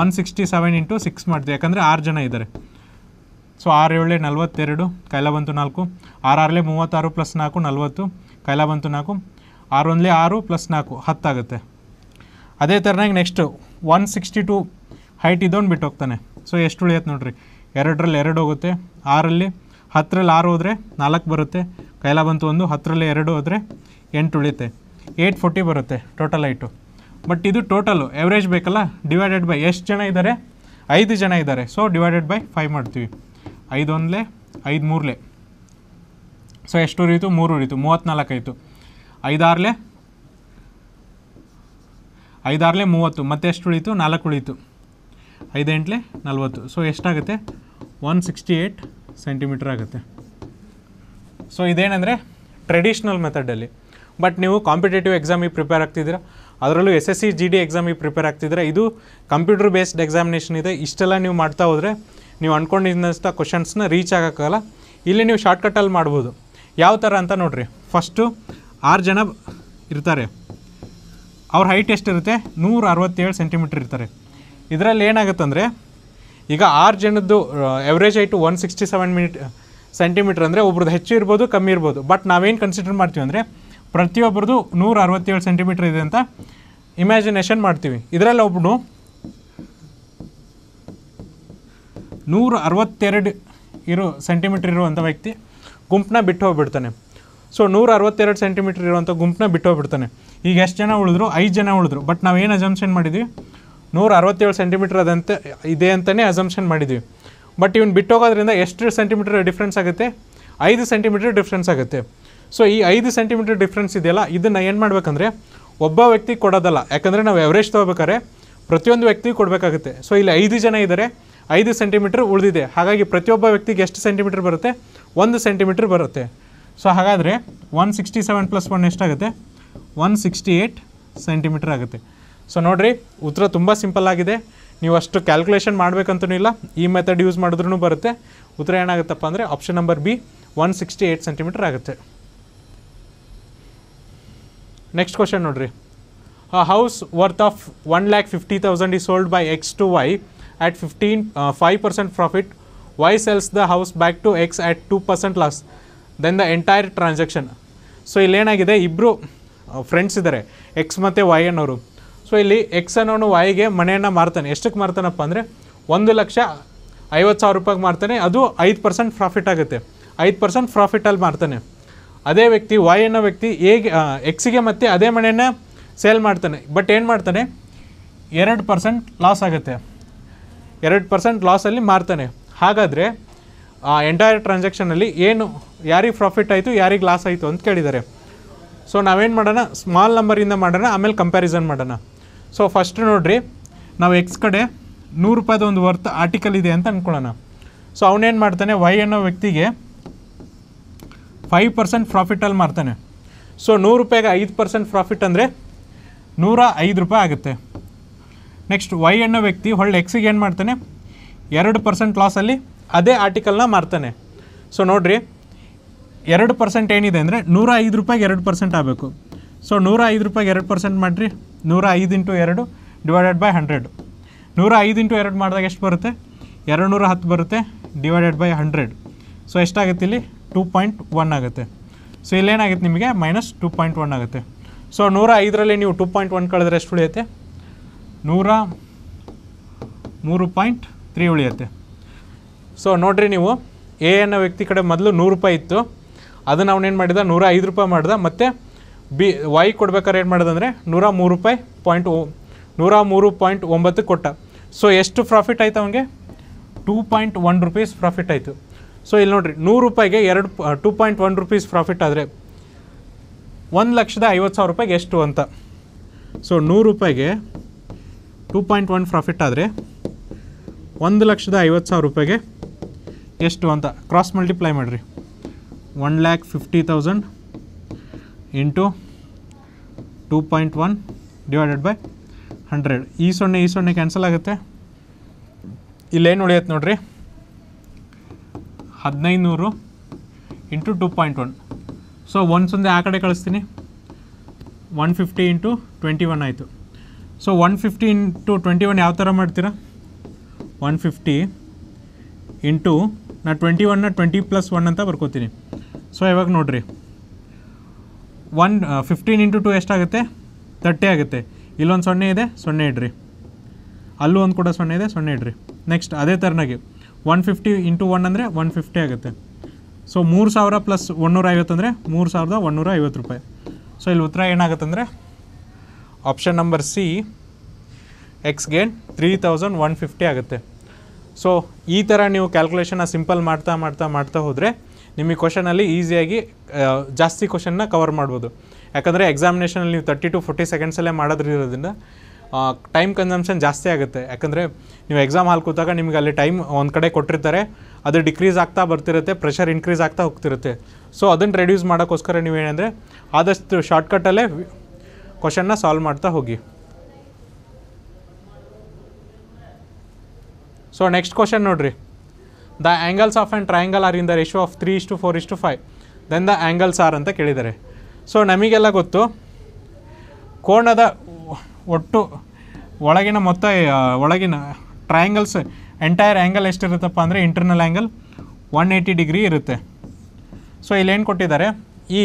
one sixty seven into six ಮಾಡಿದೆ ಯಾಕಂದರೆ ಆರು ಜನ ಇದ್ದಾರೆ ಸೊ ಆರು ಏಳೆ ನಲ್ವತ್ತೆರಡು ಕೈಲ ಬಂತು ನಾಲ್ಕು ಆರು ಆರಲೇ ಮೂವತ್ತಾರು ಪ್ಲಸ್ ನಾಲ್ಕು ನಲ್ವತ್ತು ಕೈಲ ಬಂತು ನಾಲ್ಕು ಆರೊಂದಲೇ ಆರು ಪ್ಲಸ್ ನಾಲ್ಕು ಹತ್ತಾಗುತ್ತೆ ಅದೇ ಥರನಾಗಿ next one sixty two height ಇದೊಂದು ಬಿಟ್ಟು ಹೋಗ್ತಾನೆ ಸೊ ಎಷ್ಟು ಉಳಿಯತ್ತೆ ನೋಡ್ರಿ ಎರಡರಲ್ಲಿ ಎರಡು ಹೋಗುತ್ತೆ ಆರಲ್ಲಿ ಹತ್ತರಲ್ಲಿ ಆರು ಹೋದರೆ ನಾಲ್ಕು ಬರುತ್ತೆ ಕೈಲ ಬಂತು ಒಂದು ಹತ್ತರಲ್ಲಿ ಎರಡು ಹೋದರೆ ಎಂಟು ಉಳಿಯುತ್ತೆ ಏಯ್ಟ್ ಫೋರ್ಟಿ ಬರುತ್ತೆ ಟೋಟಲ್ ಐಟು ಬಟ್ ಇದು ಟೋಟಲು ಎವರೇಜ್ ಬೇಕಲ್ಲ ಡಿವೈಡೆಡ್ ಬೈ ಎಷ್ಟು ಜನ ಇದ್ದಾರೆ ಐದು ಜನ ಇದ್ದಾರೆ ಸೊ ಡಿವೈಡೆಡ್ ಬೈ ಫೈವ್ ಮಾಡ್ತೀವಿ ಐದೊಂದಲೇ ಐದು ಮೂರಲೇ ಸೊ ಎಷ್ಟು ಉರಿಯಿತು ಮೂರು ಉರಿಯಿತು ಮೂವತ್ತ್ನಾಲ್ಕು ಆಯಿತು ಐದಾರಲೆ ಐದಾರಲೆ ಮೂವತ್ತು ಮತ್ತೆ ಎಷ್ಟು ಉಳಿತು ನಾಲ್ಕು ಉಳಿತು ಐದೆಂಟ್ಲೆ ನಲ್ವತ್ತು ಸೊ ಎಷ್ಟಾಗುತ್ತೆ ಒನ್ ಸಿಕ್ಸ್ಟಿ ಏಯ್ಟ್ ಸೆಂಟಿಮೀಟರ್ ಆಗುತ್ತೆ ಸೊ ಇದೇನೆಂದರೆ ಟ್ರೆಡಿಷ್ನಲ್ ಮೆಥಡಲ್ಲಿ ಬಟ್ ನೀವು ಕಾಂಪಿಟೇಟಿವ್ ಎಕ್ಸಾಮಿಗೆ ಪ್ರಿಪೇರ್ ಆಗ್ತಿದ್ದೀರಾ ಅದರಲ್ಲೂ S S C G D ಎಕ್ಸಾಮಿಗೆ ಪ್ರಿಪೇರ್ ಆಗ್ತಿದ್ರೆ ಇದು ಕಂಪ್ಯೂಟರ್ ಬೇಸ್ಡ್ ಎಕ್ಸಾಮಿನೇಷನ್ ಇದೆ ಇಷ್ಟೆಲ್ಲ ನೀವು ಮಾಡ್ತಾ ಹೋದರೆ ನೀವು ಅಂದ್ಕೊಂಡಿದ್ದಂಥ ಕ್ವಶನ್ಸ್ನ ರೀಚ್ ಆಗೋಕ್ಕಾಗಲ್ಲ ಇಲ್ಲಿ ನೀವು ಶಾರ್ಟ್ಕಟ್ಟಲ್ಲಿ ಮಾಡ್ಬೋದು ಯಾವ ಥರ ಅಂತ ನೋಡಿರಿ ಫಸ್ಟು ಆರು ಜನ ಇರ್ತಾರೆ ಅವ್ರ ಹೈಟ್ ಎಷ್ಟಿರುತ್ತೆ ನೂರ ಅರವತ್ತೇಳು ಸೆಂಟಿಮೀಟ್ರ್ ಇರ್ತಾರೆ ಇದರಲ್ಲಿ ಏನಾಗುತ್ತಂದರೆ ಈಗ ಆರು ಜನದ್ದು average height one sixty seven minute centimetre ಅಂದರೆ ಒಬ್ರದ್ದು ಹೆಚ್ಚು ಇರ್ಬೋದು ಕಮ್ಮಿ ಇರ್ಬೋದು ಬಟ್ ನಾವೇನು ಕನ್ಸಿಡರ್ ಮಾಡ್ತೀವಿ ಅಂದರೆ ಪ್ರತಿಯೊಬ್ಬರದು ನೂರ ಅರವತ್ತೇಳು ಸೆಂಟಿಮೀಟ್ರ್ ಇದೆ ಅಂತ ಇಮ್ಯಾಜಿನೇಷನ್ ಮಾಡ್ತೀವಿ ಇದರಲ್ಲಿ ಒಬ್ಬನು ನೂರ ಅರವತ್ತೆರಡು ಇರೋ ಸೆಂಟಿಮೀಟ್ರ್ ಇರುವಂಥ ವ್ಯಕ್ತಿ ಗುಂಪನ್ನ ಬಿಟ್ಟು ಹೋಗ್ಬಿಡ್ತಾನೆ ಸೊ ನೂರ ಅರವತ್ತೆರಡು ಸೆಂಟಿಮೀಟ್ರ್ ಇರುವಂಥ ಗುಂಪನ್ನ ಬಿಟ್ಟು ಹೋಗ್ಬಿಡ್ತಾನೆ ಈಗ ಎಷ್ಟು ಜನ ಉಳಿದ್ರು ಐದು ಜನ ಉಳಿದ್ರು ಬಟ್ ನಾವೇನು ಅಜಂಪ್ಷನ್ ಮಾಡಿದ್ವಿ ನೂರ ಅರವತ್ತೇಳು ಸೆಂಟಿಮೀಟ್ರ್ ಅದಂತ ಇದೆ ಅಂತಲೇ ಅಜಂಪ್ಷನ್ ಮಾಡಿದ್ವಿ ಬಟ್ ಇವ್ನು ಹೋಗೋದ್ರಿಂದ ಎಷ್ಟು ಸೆಂಟಿಮೀಟ್ರ್ ಡಿಫ್ರೆನ್ಸ್ ಆಗುತ್ತೆ ಐದು ಸೆಂಟಿಮೀಟ್ರ್ ಡಿಫ್ರೆನ್ಸ್ ಆಗುತ್ತೆ ಸೊ ಈ ಐದು ಸೆಂಟಿಮೀಟರ್ ಡಿಫ್ರೆನ್ಸ್ ಇದೆಯಲ್ಲ ಇದನ್ನು ಏನು ಮಾಡಬೇಕಂದ್ರೆ ಒಬ್ಬ ವ್ಯಕ್ತಿಗೆ ಕೊಡೋದಲ್ಲ ಯಾಕಂದರೆ ನಾವು ಎವರೇಜ್ ತೊಗೋಬೇಕಾದ್ರೆ ಪ್ರತಿಯೊಂದು ವ್ಯಕ್ತಿಗೆ ಕೊಡಬೇಕಾಗುತ್ತೆ ಸೊ ಇಲ್ಲಿ ಐದು ಜನ ಇದ್ದಾರೆ ಐದು ಸೆಂಟಿಮೀಟ್ರ್ ಉಳಿದಿದೆ ಹಾಗಾಗಿ ಪ್ರತಿಯೊಬ್ಬ ವ್ಯಕ್ತಿಗೆ ಎಷ್ಟು ಸೆಂಟಿಮೀಟ್ರ್ ಬರುತ್ತೆ ಒಂದು ಸೆಂಟಿಮೀಟ್ರ್ ಬರುತ್ತೆ ಸೊ ಹಾಗಾದರೆ one sixty seven plus one ಎಷ್ಟಾಗುತ್ತೆ ಒನ್ ಸಿಕ್ಸ್ಟಿ ಏಯ್ಟ್ ಸೆಂಟಿಮೀಟ್ರ್ ಆಗುತ್ತೆ ಸೊ ನೋಡಿರಿ ಉತ್ತರ ತುಂಬ ಸಿಂಪಲ್ ಆಗಿದೆ ನೀವು ಅಷ್ಟು ಕ್ಯಾಲ್ಕುಲೇಷನ್ ಮಾಡಬೇಕಂತೂ ಇಲ್ಲ ಈ ಮೆಥಡ್ ಯೂಸ್ ಮಾಡಿದ್ರೂ ಬರುತ್ತೆ ಉತ್ತರ ಏನಾಗುತ್ತಪ್ಪ ಅಂದರೆ option number B one sixty eight centimetre ಆಗುತ್ತೆ ನೆಕ್ಸ್ಟ್ ಕ್ವಶನ್ ನೋಡ್ರಿ a house worth of one lakh fifty thousand is sold by X to Y at fifteen five percent profit Y sells the house back to X at two percent loss then the entire transaction so ಇಲ್ಲೇನಾಗಿದೆ ಇಬ್ಬರು friends ಇದ್ದಾರೆ X ಮತ್ತು Y ಅನ್ನೋರು so ಇಲ್ಲಿ X ಅನ್ನೋನು ವೈಗೆ ಮನೆಯನ್ನು ಮಾರ್ತಾನೆ ಎಷ್ಟಕ್ಕೆ ಮಾರ್ತಾನಪ್ಪ ಅಂದರೆ ಒಂದು ಲಕ್ಷ ಐವತ್ತು ಸಾವಿರ ರೂಪಾಯಿಗೆ ಮಾರ್ತಾನೆ ಅದು ಐದು ಪರ್ಸೆಂಟ್ ಪ್ರಾಫಿಟ್ ಆಗುತ್ತೆ ಐದು ಪರ್ಸೆಂಟ್ ಪ್ರಾಫಿಟಲ್ಲಿ ಮಾರ್ತಾನೆ ಅದೇ ವ್ಯಕ್ತಿ ವೈ ಅನ್ನೋ ವ್ಯಕ್ತಿ ಹೇಗೆ ಎಕ್ಸಿಗೆ ಮತ್ತೆ ಅದೇ ಮನೆಯನ್ನ ಸೇಲ್ ಮಾಡ್ತಾನೆ ಬಟ್ ಏನು ಮಾಡ್ತಾನೆ ಎರಡು ಪರ್ಸೆಂಟ್ ಲಾಸ್ ಆಗುತ್ತೆ ಎರಡು ಪರ್ಸೆಂಟ್ ಲಾಸಲ್ಲಿ ಮಾರ್ತಾನೆ ಹಾಗಾದರೆ ಆ ಎಂಟೈರ್ ಟ್ರಾನ್ಸಾಕ್ಷನಲ್ಲಿ ಏನು ಯಾರಿಗೆ ಪ್ರಾಫಿಟ್ ಆಯಿತು ಯಾರಿಗೆ ಲಾಸ್ ಆಯಿತು ಅಂತ ಕೇಳಿದ್ದಾರೆ ಸೊ ನಾವೇನು ಮಾಡೋಣ ಸ್ಮಾಲ್ ನಂಬರಿಂದ ಮಾಡೋಣ ಆಮೇಲೆ ಕಂಪ್ಯಾರಿಸನ್ ಮಾಡೋಣ ಸೊ ಫಸ್ಟ್ ನೋಡಿರಿ ನಾವು ಎಕ್ಸ್ ಕಡೆ ನೂರು ರೂಪಾಯಿದ ಒಂದು ವರ್ತ್ ಆರ್ಟಿಕಲ್ ಇದೆ ಅಂತ ಅಂದ್ಕೊಳ್ಳೋಣ ಸೊ ಅವನೇನು ಮಾಡ್ತಾನೆ ವೈ ಅನ್ನೋ ವ್ಯಕ್ತಿಗೆ ಫೈವ್ ಪರ್ಸೆಂಟ್ ಪ್ರಾಫಿಟಲ್ಲಿ ಮಾರ್ತಾನೆ ಸೊ ನೂರು ರೂಪಾಯಿಗೆ ಐದು ಪರ್ಸೆಂಟ್ ಪ್ರಾಫಿಟ್ ಅಂದರೆ ನೂರ ಐದು ರೂಪಾಯಿ ಆಗುತ್ತೆ ನೆಕ್ಸ್ಟ್ ವೈ ಅನ್ನೋ ವ್ಯಕ್ತಿ ಹೊಳ್ಳೆ ಎಕ್ಸಿಗೆ ಏನು ಮಾಡ್ತಾನೆ ಎರಡು ಪರ್ಸೆಂಟ್ ಲಾಸಲ್ಲಿ ಅದೇ ಆರ್ಟಿಕಲ್ನ ಮಾರ್ತಾನೆ ಸೊ ನೋಡಿರಿ ಎರಡು ಪರ್ಸೆಂಟ್ ಏನಿದೆ ಅಂದರೆ ನೂರ ಐದು ರೂಪಾಯಿಗೆ ಎರಡು ಪರ್ಸೆಂಟ್ ಆಗಬೇಕು ಸೊ ನೂರ ಐದು ರೂಪಾಯಿಗೆ ಎರಡು ಪರ್ಸೆಂಟ್ ಮಾಡಿರಿ ನೂರ ಐದು ಇಂಟು ಎರಡು ಡಿವೈಡೆಡ್ ಬೈ ಹಂಡ್ರೆಡ್ ನೂರ ಐದು ಇಂಟು ಎರಡು ಮಾಡಿದಾಗ ಎಷ್ಟು ಬರುತ್ತೆ ಎರಡು ನೂರ ಹತ್ತು ಬರುತ್ತೆ ಡಿವೈಡೆಡ್ ಬೈ ಹಂಡ್ರೆಡ್ ಸೊ ಎಷ್ಟಾಗುತ್ತೆ ಇಲ್ಲಿ ಟೂ ಪಾಯಿಂಟ್ ಒನ್ ಆಗುತ್ತೆ ಸೊ ಇಲ್ಲೇನಾಗುತ್ತೆ ನಿಮಗೆ ಮೈನಸ್ ಟೂ ಪಾಯಿಂಟ್ ಒನ್ ಆಗುತ್ತೆ ಸೊ ನೂರ ಐದರಲ್ಲಿ ನೀವು ಟೂ ಪಾಯಿಂಟ್ ಒನ್ ಕಳೆದ್ರೆ ಎಷ್ಟು ಉಳಿಯುತ್ತೆ ನೂರ ಮೂರು ಪಾಯಿಂಟ್ ತ್ರೀ ಉಳಿಯುತ್ತೆ ಸೊ ನೋಡಿರಿ ನೀವು ಎ ಅನ್ನೋ ವ್ಯಕ್ತಿ ಕಡೆ ಮೊದಲು ನೂರು ರೂಪಾಯಿ ಇತ್ತು ಅದನ್ನು ಅವನೇನು ಮಾಡಿದ ನೂರ ಐದು ರೂಪಾಯಿ ಮಾಡಿದ ಮತ್ತು ಬಿ ವೈ ಕೊಡ್ಬೇಕಾದ್ರೆ ಏನು ಮಾಡಿದೆ ಅಂದರೆ ನೂರ ಮೂರು ರೂಪಾಯಿ ಪಾಯಿಂಟ್ ಓ ನೂರ ಮೂರು ಪಾಯಿಂಟ್ ಒಂಬತ್ತು ಕೊಟ್ಟ ಸೊ ಎಷ್ಟು ಪ್ರಾಫಿಟ್ ಆಯಿತು ಅವನಿಗೆ two point one rupees profit ಆಯಿತು ಸೊ ಇಲ್ಲಿ ನೋಡಿರಿ ನೂರು ರೂಪಾಯಿಗೆ ಎರಡು two point one rupees profit ಆದರೆ ಒಂದು ಲಕ್ಷದ ಐವತ್ತು ಸಾವಿರ ರೂಪಾಯಿಗೆ ಎಷ್ಟು ಅಂತ ಸೊ ನೂರು ರೂಪಾಯಿಗೆ ಟೂ ಪಾಯಿಂಟ್ ಒನ್ ಪ್ರಾಫಿಟ್ ಆದರೆ ಒಂದು ಲಕ್ಷದ ಐವತ್ತು ಸಾವಿರ ರೂಪಾಯಿಗೆ ಎಷ್ಟು ಅಂತ ಕ್ರಾಸ್ ಮಲ್ಟಿಪ್ಲೈ ಮಾಡಿರಿ one lakh fifty thousand into two point one divided by hundred ಈ ಸೊನ್ನೆ ಈ ಸೊನ್ನೆ ಕ್ಯಾನ್ಸಲ್ ಆಗುತ್ತೆ ಇಲ್ಲೇನು ಉಳಿಯತ್ತೆ ನೋಡಿರಿ ಹದಿನೈದುನೂರು into two point one so ಒಂದು ಸುಂದೆ ಆ ಕಡೆ ಕಳಿಸ್ತೀನಿ one fifty into twenty one ಆಯಿತು so one fifty into twenty one ಯಾವ ಥರ ಮಾಡ್ತೀರಾ ಒನ್ ಫಿಫ್ಟಿ ಇಂಟು ನಾನು ಟ್ವೆಂಟಿ ಒನ್ನ ಟ್ವೆಂಟಿ ಪ್ಲಸ್ ಒನ್ ಅಂತ ಬರ್ಕೋತೀನಿ ಸೊ ಇವಾಗ ನೋಡಿರಿ ಒನ್ ಫಿಫ್ಟೀನ್ ಇಂಟು ಟು ಎಷ್ಟಾಗುತ್ತೆ ತರ್ಟಿ ಆಗುತ್ತೆ ಇಲ್ಲೊಂದು ಸೊನ್ನೆ ಇದೆ ಸೊನ್ನೆ ಇಡ್ರಿ ಅಲ್ಲೂ ಒಂದು ಕೂಡ ಸೊನ್ನೆ ಇದೆ ಸೊನ್ನೆ ಇಡ್ರಿ ನೆಕ್ಸ್ಟ್ ಅದೇ ಥರನಾಗಿ ಒನ್ ಫಿಫ್ಟಿ ಇಂಟು ಒನ್ ಅಂದರೆ ಒನ್ ಫಿಫ್ಟಿ ಆಗುತ್ತೆ ಸೊ ಮೂರು ಸಾವಿರ ಪ್ಲಸ್ ಒನ್ನೂರ ಐವತ್ತಂದರೆ ಮೂರು ಸಾವಿರದ ಒನ್ನೂರ ಐವತ್ತು ರೂಪಾಯಿ ಸೊ ಇಲ್ಲಿ ಉತ್ತರ ಏನಾಗುತ್ತೆ ಅಂದರೆ option number C X gain three thousand one fifty ಆಗುತ್ತೆ ಸೊ ಈ ಥರ ನೀವು ಕ್ಯಾಲ್ಕುಲೇಷನ್ನ ಸಿಂಪಲ್ ಮಾಡ್ತಾ ಮಾಡ್ತಾ ಮಾಡ್ತಾ ಹೋದರೆ ನಿಮಗೆ ಕ್ವಶನಲ್ಲಿ ಈಸಿಯಾಗಿ ಜಾಸ್ತಿ ಕ್ವಶನ್ನ ಕವರ್ ಮಾಡ್ಬೋದು ಯಾಕಂದರೆ ಎಕ್ಸಾಮಿನೇಷನಲ್ಲಿ ನೀವು ತರ್ಟಿ ಟು ಫೋರ್ಟಿ ಸೆಕೆಂಡ್ಸಲ್ಲೇ ಮಾಡೋದ್ರಿರೋದ್ರಿಂದ ಟೈಮ್ ಕನ್ಸಂಪ್ಷನ್ ಜಾಸ್ತಿ ಆಗುತ್ತೆ ಯಾಕಂದರೆ ನೀವು ಎಕ್ಸಾಮ್ ಹಾಲ್ ಕೂತಾಗ ನಿಮಗೆ ಅಲ್ಲಿ ಟೈಮ್ ಒಂದು ಕಡೆ ಕೊಟ್ಟಿರ್ತಾರೆ ಅದು ಡಿಕ್ರೀಸ್ ಆಗ್ತಾ ಬರ್ತಿರುತ್ತೆ ಪ್ರೆಷರ್ ಇನ್ಕ್ರೀಸ್ ಆಗ್ತಾ ಹೋಗ್ತಿರುತ್ತೆ ಸೊ ಅದನ್ನು ರೆಡ್ಯೂಸ್ ಮಾಡೋಕ್ಕೋಸ್ಕರ ನೀವೇನೆಂದರೆ ಆದಷ್ಟು ಶಾರ್ಟ್ಕಟ್ಟಲ್ಲೇ ಕ್ವಶನ್ನ ಸಾಲ್ವ್ ಮಾಡ್ತಾ ಹೋಗಿ ಸೊ ನೆಕ್ಸ್ಟ್ ಕ್ವಶನ್ ನೋಡಿರಿ the angles of and triangle are in the ratio of three ಇಷ್ಟು ಫೋರ್ ಇಷ್ಟು five then the angles are ಅಂತ ಕೇಳಿದ್ದಾರೆ ಸೊ ನಮಗೆಲ್ಲ ಗೊತ್ತು ಕೋಣದ ಒಟ್ಟು ಒಳಗಿನ ಮೊತ್ತ ಒಳಗಿನ ಟ್ರಯಾಂಗಲ್ಸ್ ಎಂಟೈರ್ ಆ್ಯಂಗಲ್ ಎಷ್ಟಿರುತ್ತಪ್ಪ ಅಂದರೆ internal angle one eighty degree ಇರುತ್ತೆ ಸೊ ಇಲ್ಲೇನು ಕೊಟ್ಟಿದ್ದಾರೆ ಈ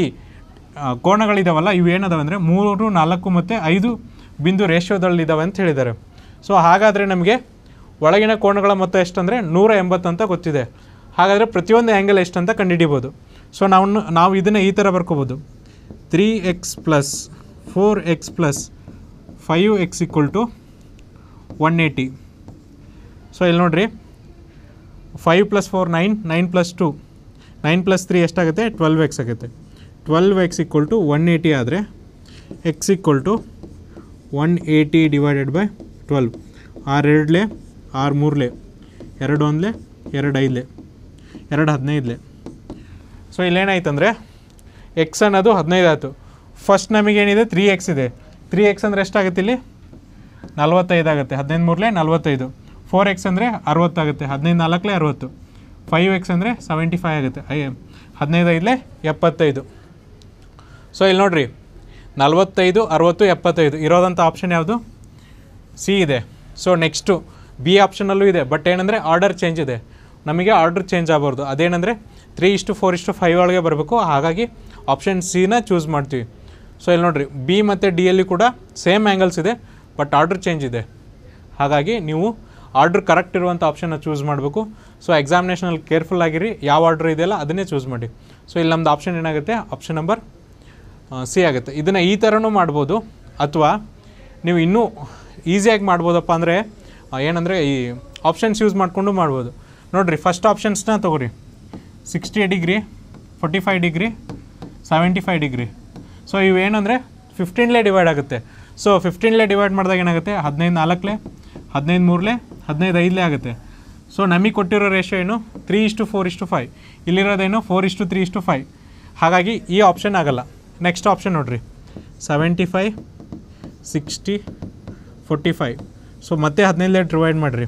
ಕೋಣಗಳಿದಾವಲ್ಲ ಏನಿದಾವೆ ಅಂದರೆ ಮೂರು ನಾಲ್ಕು ಮತ್ತು ಐದು ಬಿಂದು ರೇಷ್ಯೋದಲ್ಲಿದ್ದಾವೆ ಅಂತ ಹೇಳಿದ್ದಾರೆ ಸೊ ಹಾಗಾದರೆ ನಮಗೆ ಒಳಗಿನ ಕೋಣಗಳ ಮೊತ್ತ ಎಷ್ಟಂದರೆ ನೂರ ಎಂಬತ್ತಂತ ಗೊತ್ತಿದೆ ಹಾಗಾದರೆ ಪ್ರತಿಯೊಂದು ಆ್ಯಂಗಲ್ ಎಷ್ಟಂತ ಕಂಡುಹಿಡಿಬೋದು ಸೊ ನಾವು ನಾವು ಇದನ್ನು ಈ ಥರ ಬರ್ಕೋಬೋದು three X plus four X plus five X equal to one eighty so ಇಲ್ಲಿ ನೋಡಿರಿ five plus four nine nine plus two nine plus three ಎಷ್ಟಾಗುತ್ತೆ ಟ್ವೆಲ್ವ್ ಎಕ್ಸ್ ಆಗುತ್ತೆ twelve X equal to one eighty ಆದರೆ X equal to one eighty divided by twelve ಆರು ಆರು ಮೂರಲೇ ಎರಡು ಒಂದಲೇ ಎರಡು ಐದಲೇ ಎರಡು ಹದಿನೈದಲೆ ಸೊ ಇಲ್ಲೇನಾಯ್ತು ಅಂದರೆ ಎಕ್ಸ್ ಅನ್ನೋದು ಹದಿನೈದು ಆಯಿತು ಫಸ್ಟ್ ನಮಗೇನಿದೆ ತ್ರೀ ಎಕ್ಸ್ ಇದೆ ತ್ರೀ ಎಕ್ಸ್ ಅಂದರೆ ಎಷ್ಟಾಗುತ್ತೆ ಇಲ್ಲಿ ನಲ್ವತ್ತೈದು ಆಗುತ್ತೆ ಹದಿನೈದು ಮೂರಲೇ ನಲವತ್ತೈದು ಫೋರ್ ಎಕ್ಸ್ ಅಂದರೆ ಅರುವತ್ತಾಗುತ್ತೆ ಹದಿನೈದು ನಾಲ್ಕಲೇ ಅರುವತ್ತು ಫೈವ್ ಎಕ್ಸ್ ಅಂದರೆ ಸೆವೆಂಟಿ ಫೈವ್ ಆಗುತ್ತೆ ಐ ಹದಿನೈದು ಐದಲೇ ಎಪ್ಪತ್ತೈದು ಸೊ ಇಲ್ಲಿ ನೋಡಿರಿ ನಲವತ್ತೈದು ಅರುವತ್ತು ಎಪ್ಪತ್ತೈದು ಇರೋದಂಥ ಆಪ್ಷನ್ ಯಾವುದು ಸಿ ಇದೆ ಸೊ ನೆಕ್ಸ್ಟು ಬಿ ಆಪ್ಷನಲ್ಲೂ ಇದೆ ಬಟ್ ಏನಂದರೆ ಆರ್ಡರ್ ಚೇಂಜ್ ಇದೆ ನಮಗೆ ಆರ್ಡರ್ ಚೇಂಜ್ ಆಗಬಾರ್ದು ಅದೇನಂದರೆ ತ್ರೀ ಇಷ್ಟು ಫೋರ್ ಇಷ್ಟು ಫೈವ್ ಒಳಗೆ ಬರಬೇಕು ಹಾಗಾಗಿ ಆಪ್ಷನ್ ಸಿನ ಚೂಸ್ ಮಾಡ್ತೀವಿ ಸೊ ಇಲ್ಲಿ ನೋಡಿರಿ ಬಿ ಮತ್ತು ಡಿ ಅಲ್ಲಿ ಕೂಡ ಸೇಮ್ ಆ್ಯಂಗಲ್ಸ್ ಇದೆ ಬಟ್ ಆರ್ಡ್ರ್ ಚೇಂಜ್ ಇದೆ ಹಾಗಾಗಿ ನೀವು ಆರ್ಡ್ರ್ ಕರೆಕ್ಟ್ ಇರುವಂಥ ಆಪ್ಷನ್ನ ಚೂಸ್ ಮಾಡಬೇಕು ಸೊ ಎಕ್ಸಾಮಿನೇಷನಲ್ಲಿ ಕೇರ್ಫುಲ್ ಆಗಿರಿ ಯಾವ ಆರ್ಡ್ರ್ ಇದೆಯಲ್ಲ ಅದನ್ನೇ ಚೂಸ್ ಮಾಡಿ ಸೊ ಇಲ್ಲಿ ನಮ್ಮದು ಆಪ್ಷನ್ ಏನಾಗುತ್ತೆ ಆಪ್ಷನ್ ನಂಬರ್ ಸಿ ಆಗುತ್ತೆ ಇದನ್ನು ಈ ಥರನೂ ಮಾಡ್ಬೋದು ಅಥವಾ ನೀವು ಇನ್ನೂ ಈಸಿಯಾಗಿ ಮಾಡ್ಬೋದಪ್ಪ ಅಂದರೆ ಏನಂದರೆ ಈ ಆಪ್ಷನ್ಸ್ ಯೂಸ್ ಮಾಡಿಕೊಂಡು ಮಾಡ್ಬೋದು ನೋಡಿರಿ ಫಸ್ಟ್ ಆಪ್ಷನ್ಸ್ನ ತೊಗೊರಿ sixty degree forty five degree seventy five degree so ಇವೇನಂದರೆ ಫಿಫ್ಟೀನ್ಲೇ ಡಿವೈಡ್ ಆಗುತ್ತೆ ಸೊ ಫಿಫ್ಟೀನ್ಲೇ ಡಿವೈಡ್ ಮಾಡಿದಾಗ ಏನಾಗುತ್ತೆ ಹದಿನೈದು ನಾಲ್ಕಲೇ ಹದಿನೈದು ಮೂರಲೇ ಹದಿನೈದು ಐದಲೇ ಆಗುತ್ತೆ ಸೊ ನಮಗೆ ಕೊಟ್ಟಿರೋ ರೇಷೋ ಏನು ತ್ರೀ ಇಷ್ಟು ಫೋರ್ ಇಷ್ಟು ಫೈವ್ ಇಲ್ಲಿರೋದೇನು ಫೋರ್ ಇಷ್ಟು ತ್ರೀ ಇಷ್ಟು ಫೈವ್ ಹಾಗಾಗಿ ಈ ಆಪ್ಷನ್ ಆಗೋಲ್ಲ ನೆಕ್ಸ್ಟ್ ಆಪ್ಷನ್ ನೋಡಿರಿ seventy five sixty forty five so ಮತ್ತೆ ಹದಿನೈದಲೇ ಡಿವೈಡ್ ಮಾಡಿರಿ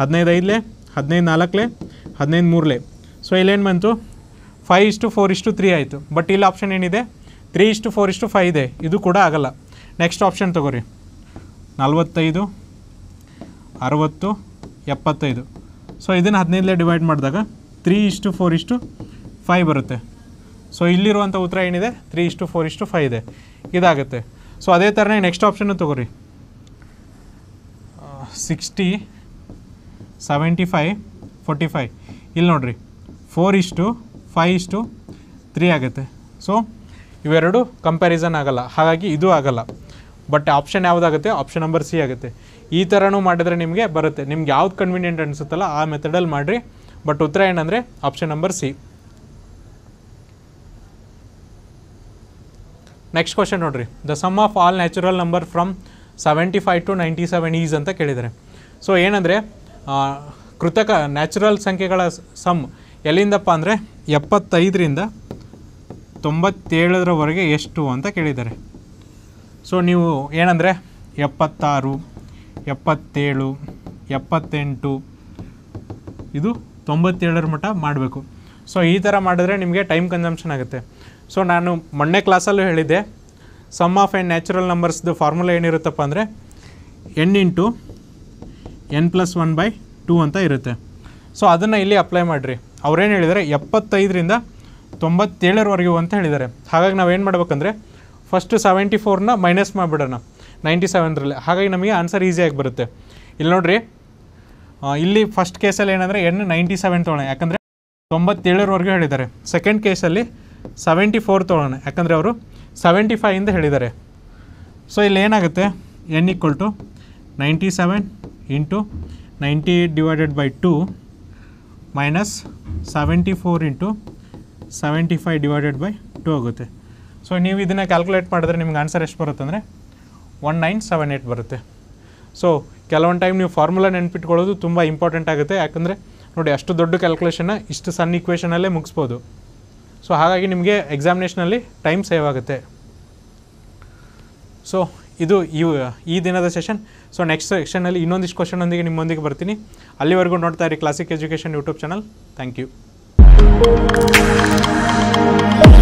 ಹದಿನೈದು ಐದಲೇ ಹದಿನೈದು ನಾಲ್ಕಲೇ ಹದಿನೈದು ಮೂರಲೇ ಸೊ ಇಲ್ಲೇನು ಬಂತು ಫೈವ್ ಇಷ್ಟು ಫೋರ್ ಇಷ್ಟು ತ್ರೀ ಆಯಿತು ಬಟ್ ಇಲ್ಲಿ ಆಪ್ಷನ್ ಏನಿದೆ ತ್ರೀ ಇಷ್ಟು ಫೋರ್ ಇಷ್ಟು ಫೈ ಇದೆ ಇದು ಕೂಡ ಆಗಲ್ಲ ನೆಕ್ಸ್ಟ್ ಆಪ್ಷನ್ ತೊಗೋರಿ ನಲ್ವತ್ತೈದು ಅರವತ್ತು ಎಪ್ಪತ್ತೈದು ಸೊ ಇದನ್ನು ಹದಿನೈದಲೇ ಡಿವೈಡ್ ಮಾಡಿದಾಗ ತ್ರೀ ಇಷ್ಟು ಫೋರ್ ಇಷ್ಟು ಫೈ ಬರುತ್ತೆ ಸೊ ಇಲ್ಲಿರುವಂಥ ಉತ್ತರ ಏನಿದೆ ತ್ರೀ ಇಷ್ಟು ಫೋರ್ ಇಷ್ಟು ಫೈ ಇದೆ ಇದಾಗುತ್ತೆ ಸೊ ಅದೇ ಥರನೇ ನೆಕ್ಸ್ಟ್ ಆಪ್ಷನ್ನು ತೊಗೋರಿ sixty seventy five forty five ಇಲ್ಲಿ ನೋಡಿರಿ ಫೋರ್ ಇಷ್ಟು ಫೈ ಇಷ್ಟು ತ್ರೀ ಆಗುತ್ತೆ ಸೊ ಇವೆರಡು ಕಂಪ್ಯಾರಿಸನ್ ಆಗಲ್ಲ ಹಾಗಾಗಿ ಇದು ಆಗಲ್ಲ ಬಟ್ ಆಪ್ಷನ್ ಯಾವುದಾಗುತ್ತೆ ಆಪ್ಷನ್ ನಂಬರ್ ಸಿ ಆಗುತ್ತೆ ಈ ಥರನೂ ಮಾಡಿದರೆ ನಿಮಗೆ ಬರುತ್ತೆ ನಿಮ್ಗೆ ಯಾವ್ದು ಕನ್ವಿನಿಯೆಂಟ್ ಅನಿಸುತ್ತಲ್ಲ ಆ ಮೆಥಡಲ್ಲಿ ಮಾಡಿರಿ ಬಟ್ ಉತ್ತರ ಏನಂದರೆ option number C next question ನೋಡಿರಿ the sum of all natural number from seventy five to ninety seven is ಅಂತ ಕೇಳಿದ್ದಾರೆ ಸೊ ಏನಂದರೆ ಕೃತಕ ನ್ಯಾಚುರಲ್ ಸಂಖ್ಯೆಗಳ ಸಮ್ ಎಲ್ಲಿಂದಪ್ಪ ಅಂದರೆ ಎಪ್ಪತ್ತೈದರಿಂದ ತೊಂಬತ್ತೇಳರವರೆಗೆ ಎಷ್ಟು ಅಂತ ಕೇಳಿದ್ದಾರೆ ಸೊ ನೀವು ಏನಂದರೆ ಎಪ್ಪತ್ತಾರು ಎಪ್ಪತ್ತೇಳು ಎಪ್ಪತ್ತೆಂಟು ಇದು ತೊಂಬತ್ತೇಳರ ಮಟ್ಟ ಮಾಡಬೇಕು ಸೊ ಈ ಥರ ಮಾಡಿದ್ರೆ ನಿಮಗೆ ಟೈಮ್ ಕನ್ಸಂಪ್ಷನ್ ಆಗುತ್ತೆ ಸೊ ನಾನು ಮೊನ್ನೆ ಕ್ಲಾಸಲ್ಲೂ ಹೇಳಿದ್ದೆ ಸಮ್ ಆಫ್ ಎನ್ ನ್ಯಾಚುರಲ್ ನಂಬರ್ಸ್ದು ಫಾರ್ಮುಲಾ ಏನಿರುತ್ತಪ್ಪ ಅಂದರೆ N into N plus one by two ಅಂತ ಇರುತ್ತೆ ಸೊ ಅದನ್ನು ಇಲ್ಲಿ ಅಪ್ಲೈ ಮಾಡಿರಿ ಅವ್ರೇನು ಹೇಳಿದರೆ ಎಪ್ಪತ್ತೈದರಿಂದ ತೊಂಬತ್ತೇಳರವರೆಗೂ ಅಂತ ಹೇಳಿದ್ದಾರೆ ಹಾಗಾಗಿ ನಾವು ಏನು ಮಾಡ್ಬೇಕಂದ್ರೆ ಫಸ್ಟು ಸೆವೆಂಟಿ ಫೋರ್ನ ಮೈನಸ್ ಮಾಡಿಬಿಡೋಣ ನೈಂಟಿ ಸೆವೆನ್ರಲ್ಲಿ ಹಾಗಾಗಿ ನಮಗೆ ಆನ್ಸರ್ ಈಸಿಯಾಗಿ ಬರುತ್ತೆ ಇಲ್ಲಿ ನೋಡಿರಿ ಇಲ್ಲಿ ಫಸ್ಟ್ ಕೇಸಲ್ಲಿ ಏನಂದರೆ ಎನ್ ನೈಂಟಿ ಸೆವೆನ್ ತೊಗೊಳ್ಳೋಣ ಯಾಕಂದರೆ ತೊಂಬತ್ತೇಳರವರೆಗೂ ಹೇಳಿದ್ದಾರೆ ಸೆಕೆಂಡ್ ಕೇಸಲ್ಲಿ ಸೆವೆಂಟಿ ಫೋರ್ ತೊಗೊಳ್ಳೋಣ ಯಾಕಂದರೆ ಅವರು ಸೆವೆಂಟಿ ಫೈಯಿಂದ ಹೇಳಿದ್ದಾರೆ ಸೊ ಇಲ್ಲಿ ಏನಾಗುತ್ತೆ N equal to ninety seven into ninety divided by two minus seventy four into seventy five divided by two ಆಗುತ್ತೆ ಸೊ ನೀವು ಇದನ್ನು ಕ್ಯಾಲ್ಕುಲೇಟ್ ಮಾಡಿದ್ರೆ ನಿಮ್ಗೆ ಆನ್ಸರ್ ಎಷ್ಟು ಬರುತ್ತೆ ಅಂದರೆ ಒನ್ ನೈನ್ ಸೆವೆನ್ ಏಟ್ ಬರುತ್ತೆ ಸೊ ಕೆಲವೊಂದು ಟೈಮ್ ನೀವು ಫಾರ್ಮುಲಾ ನೆನ್ಪಿಟ್ಕೊಳ್ಳೋದು ತುಂಬ ಇಂಪಾರ್ಟೆಂಟ್ ಆಗುತ್ತೆ ಯಾಕಂದರೆ ನೋಡಿ ಅಷ್ಟು ದೊಡ್ಡ ಕ್ಯಾಲ್ಕುಲೇಷನ್ನ ಇಷ್ಟು ಸಣ್ಣ ಇಕ್ವೇಷನಲ್ಲೇ ಮುಗಿಸ್ಬೋದು ಸೊ ಹಾಗಾಗಿ ನಿಮಗೆ ಎಕ್ಸಾಮಿನೇಷನಲ್ಲಿ ಟೈಮ್ ಸೇವ್ ಆಗುತ್ತೆ ಸೊ ಇದು ಈ ದಿನದ ಸೆಷನ್ ಸೊ ನೆಕ್ಸ್ಟ್ ಸೆಷನಲ್ಲಿ ಇನ್ನೊಂದಿಷ್ಟು ಒಂದಿಗೆ ನಿಮ್ಮೊಂದಿಗೆ ಬರ್ತೀನಿ ಅಲ್ಲಿವರೆಗೂ ನೋಡ್ತಾ ಇರಿ classic education YouTube channel thank you Oh,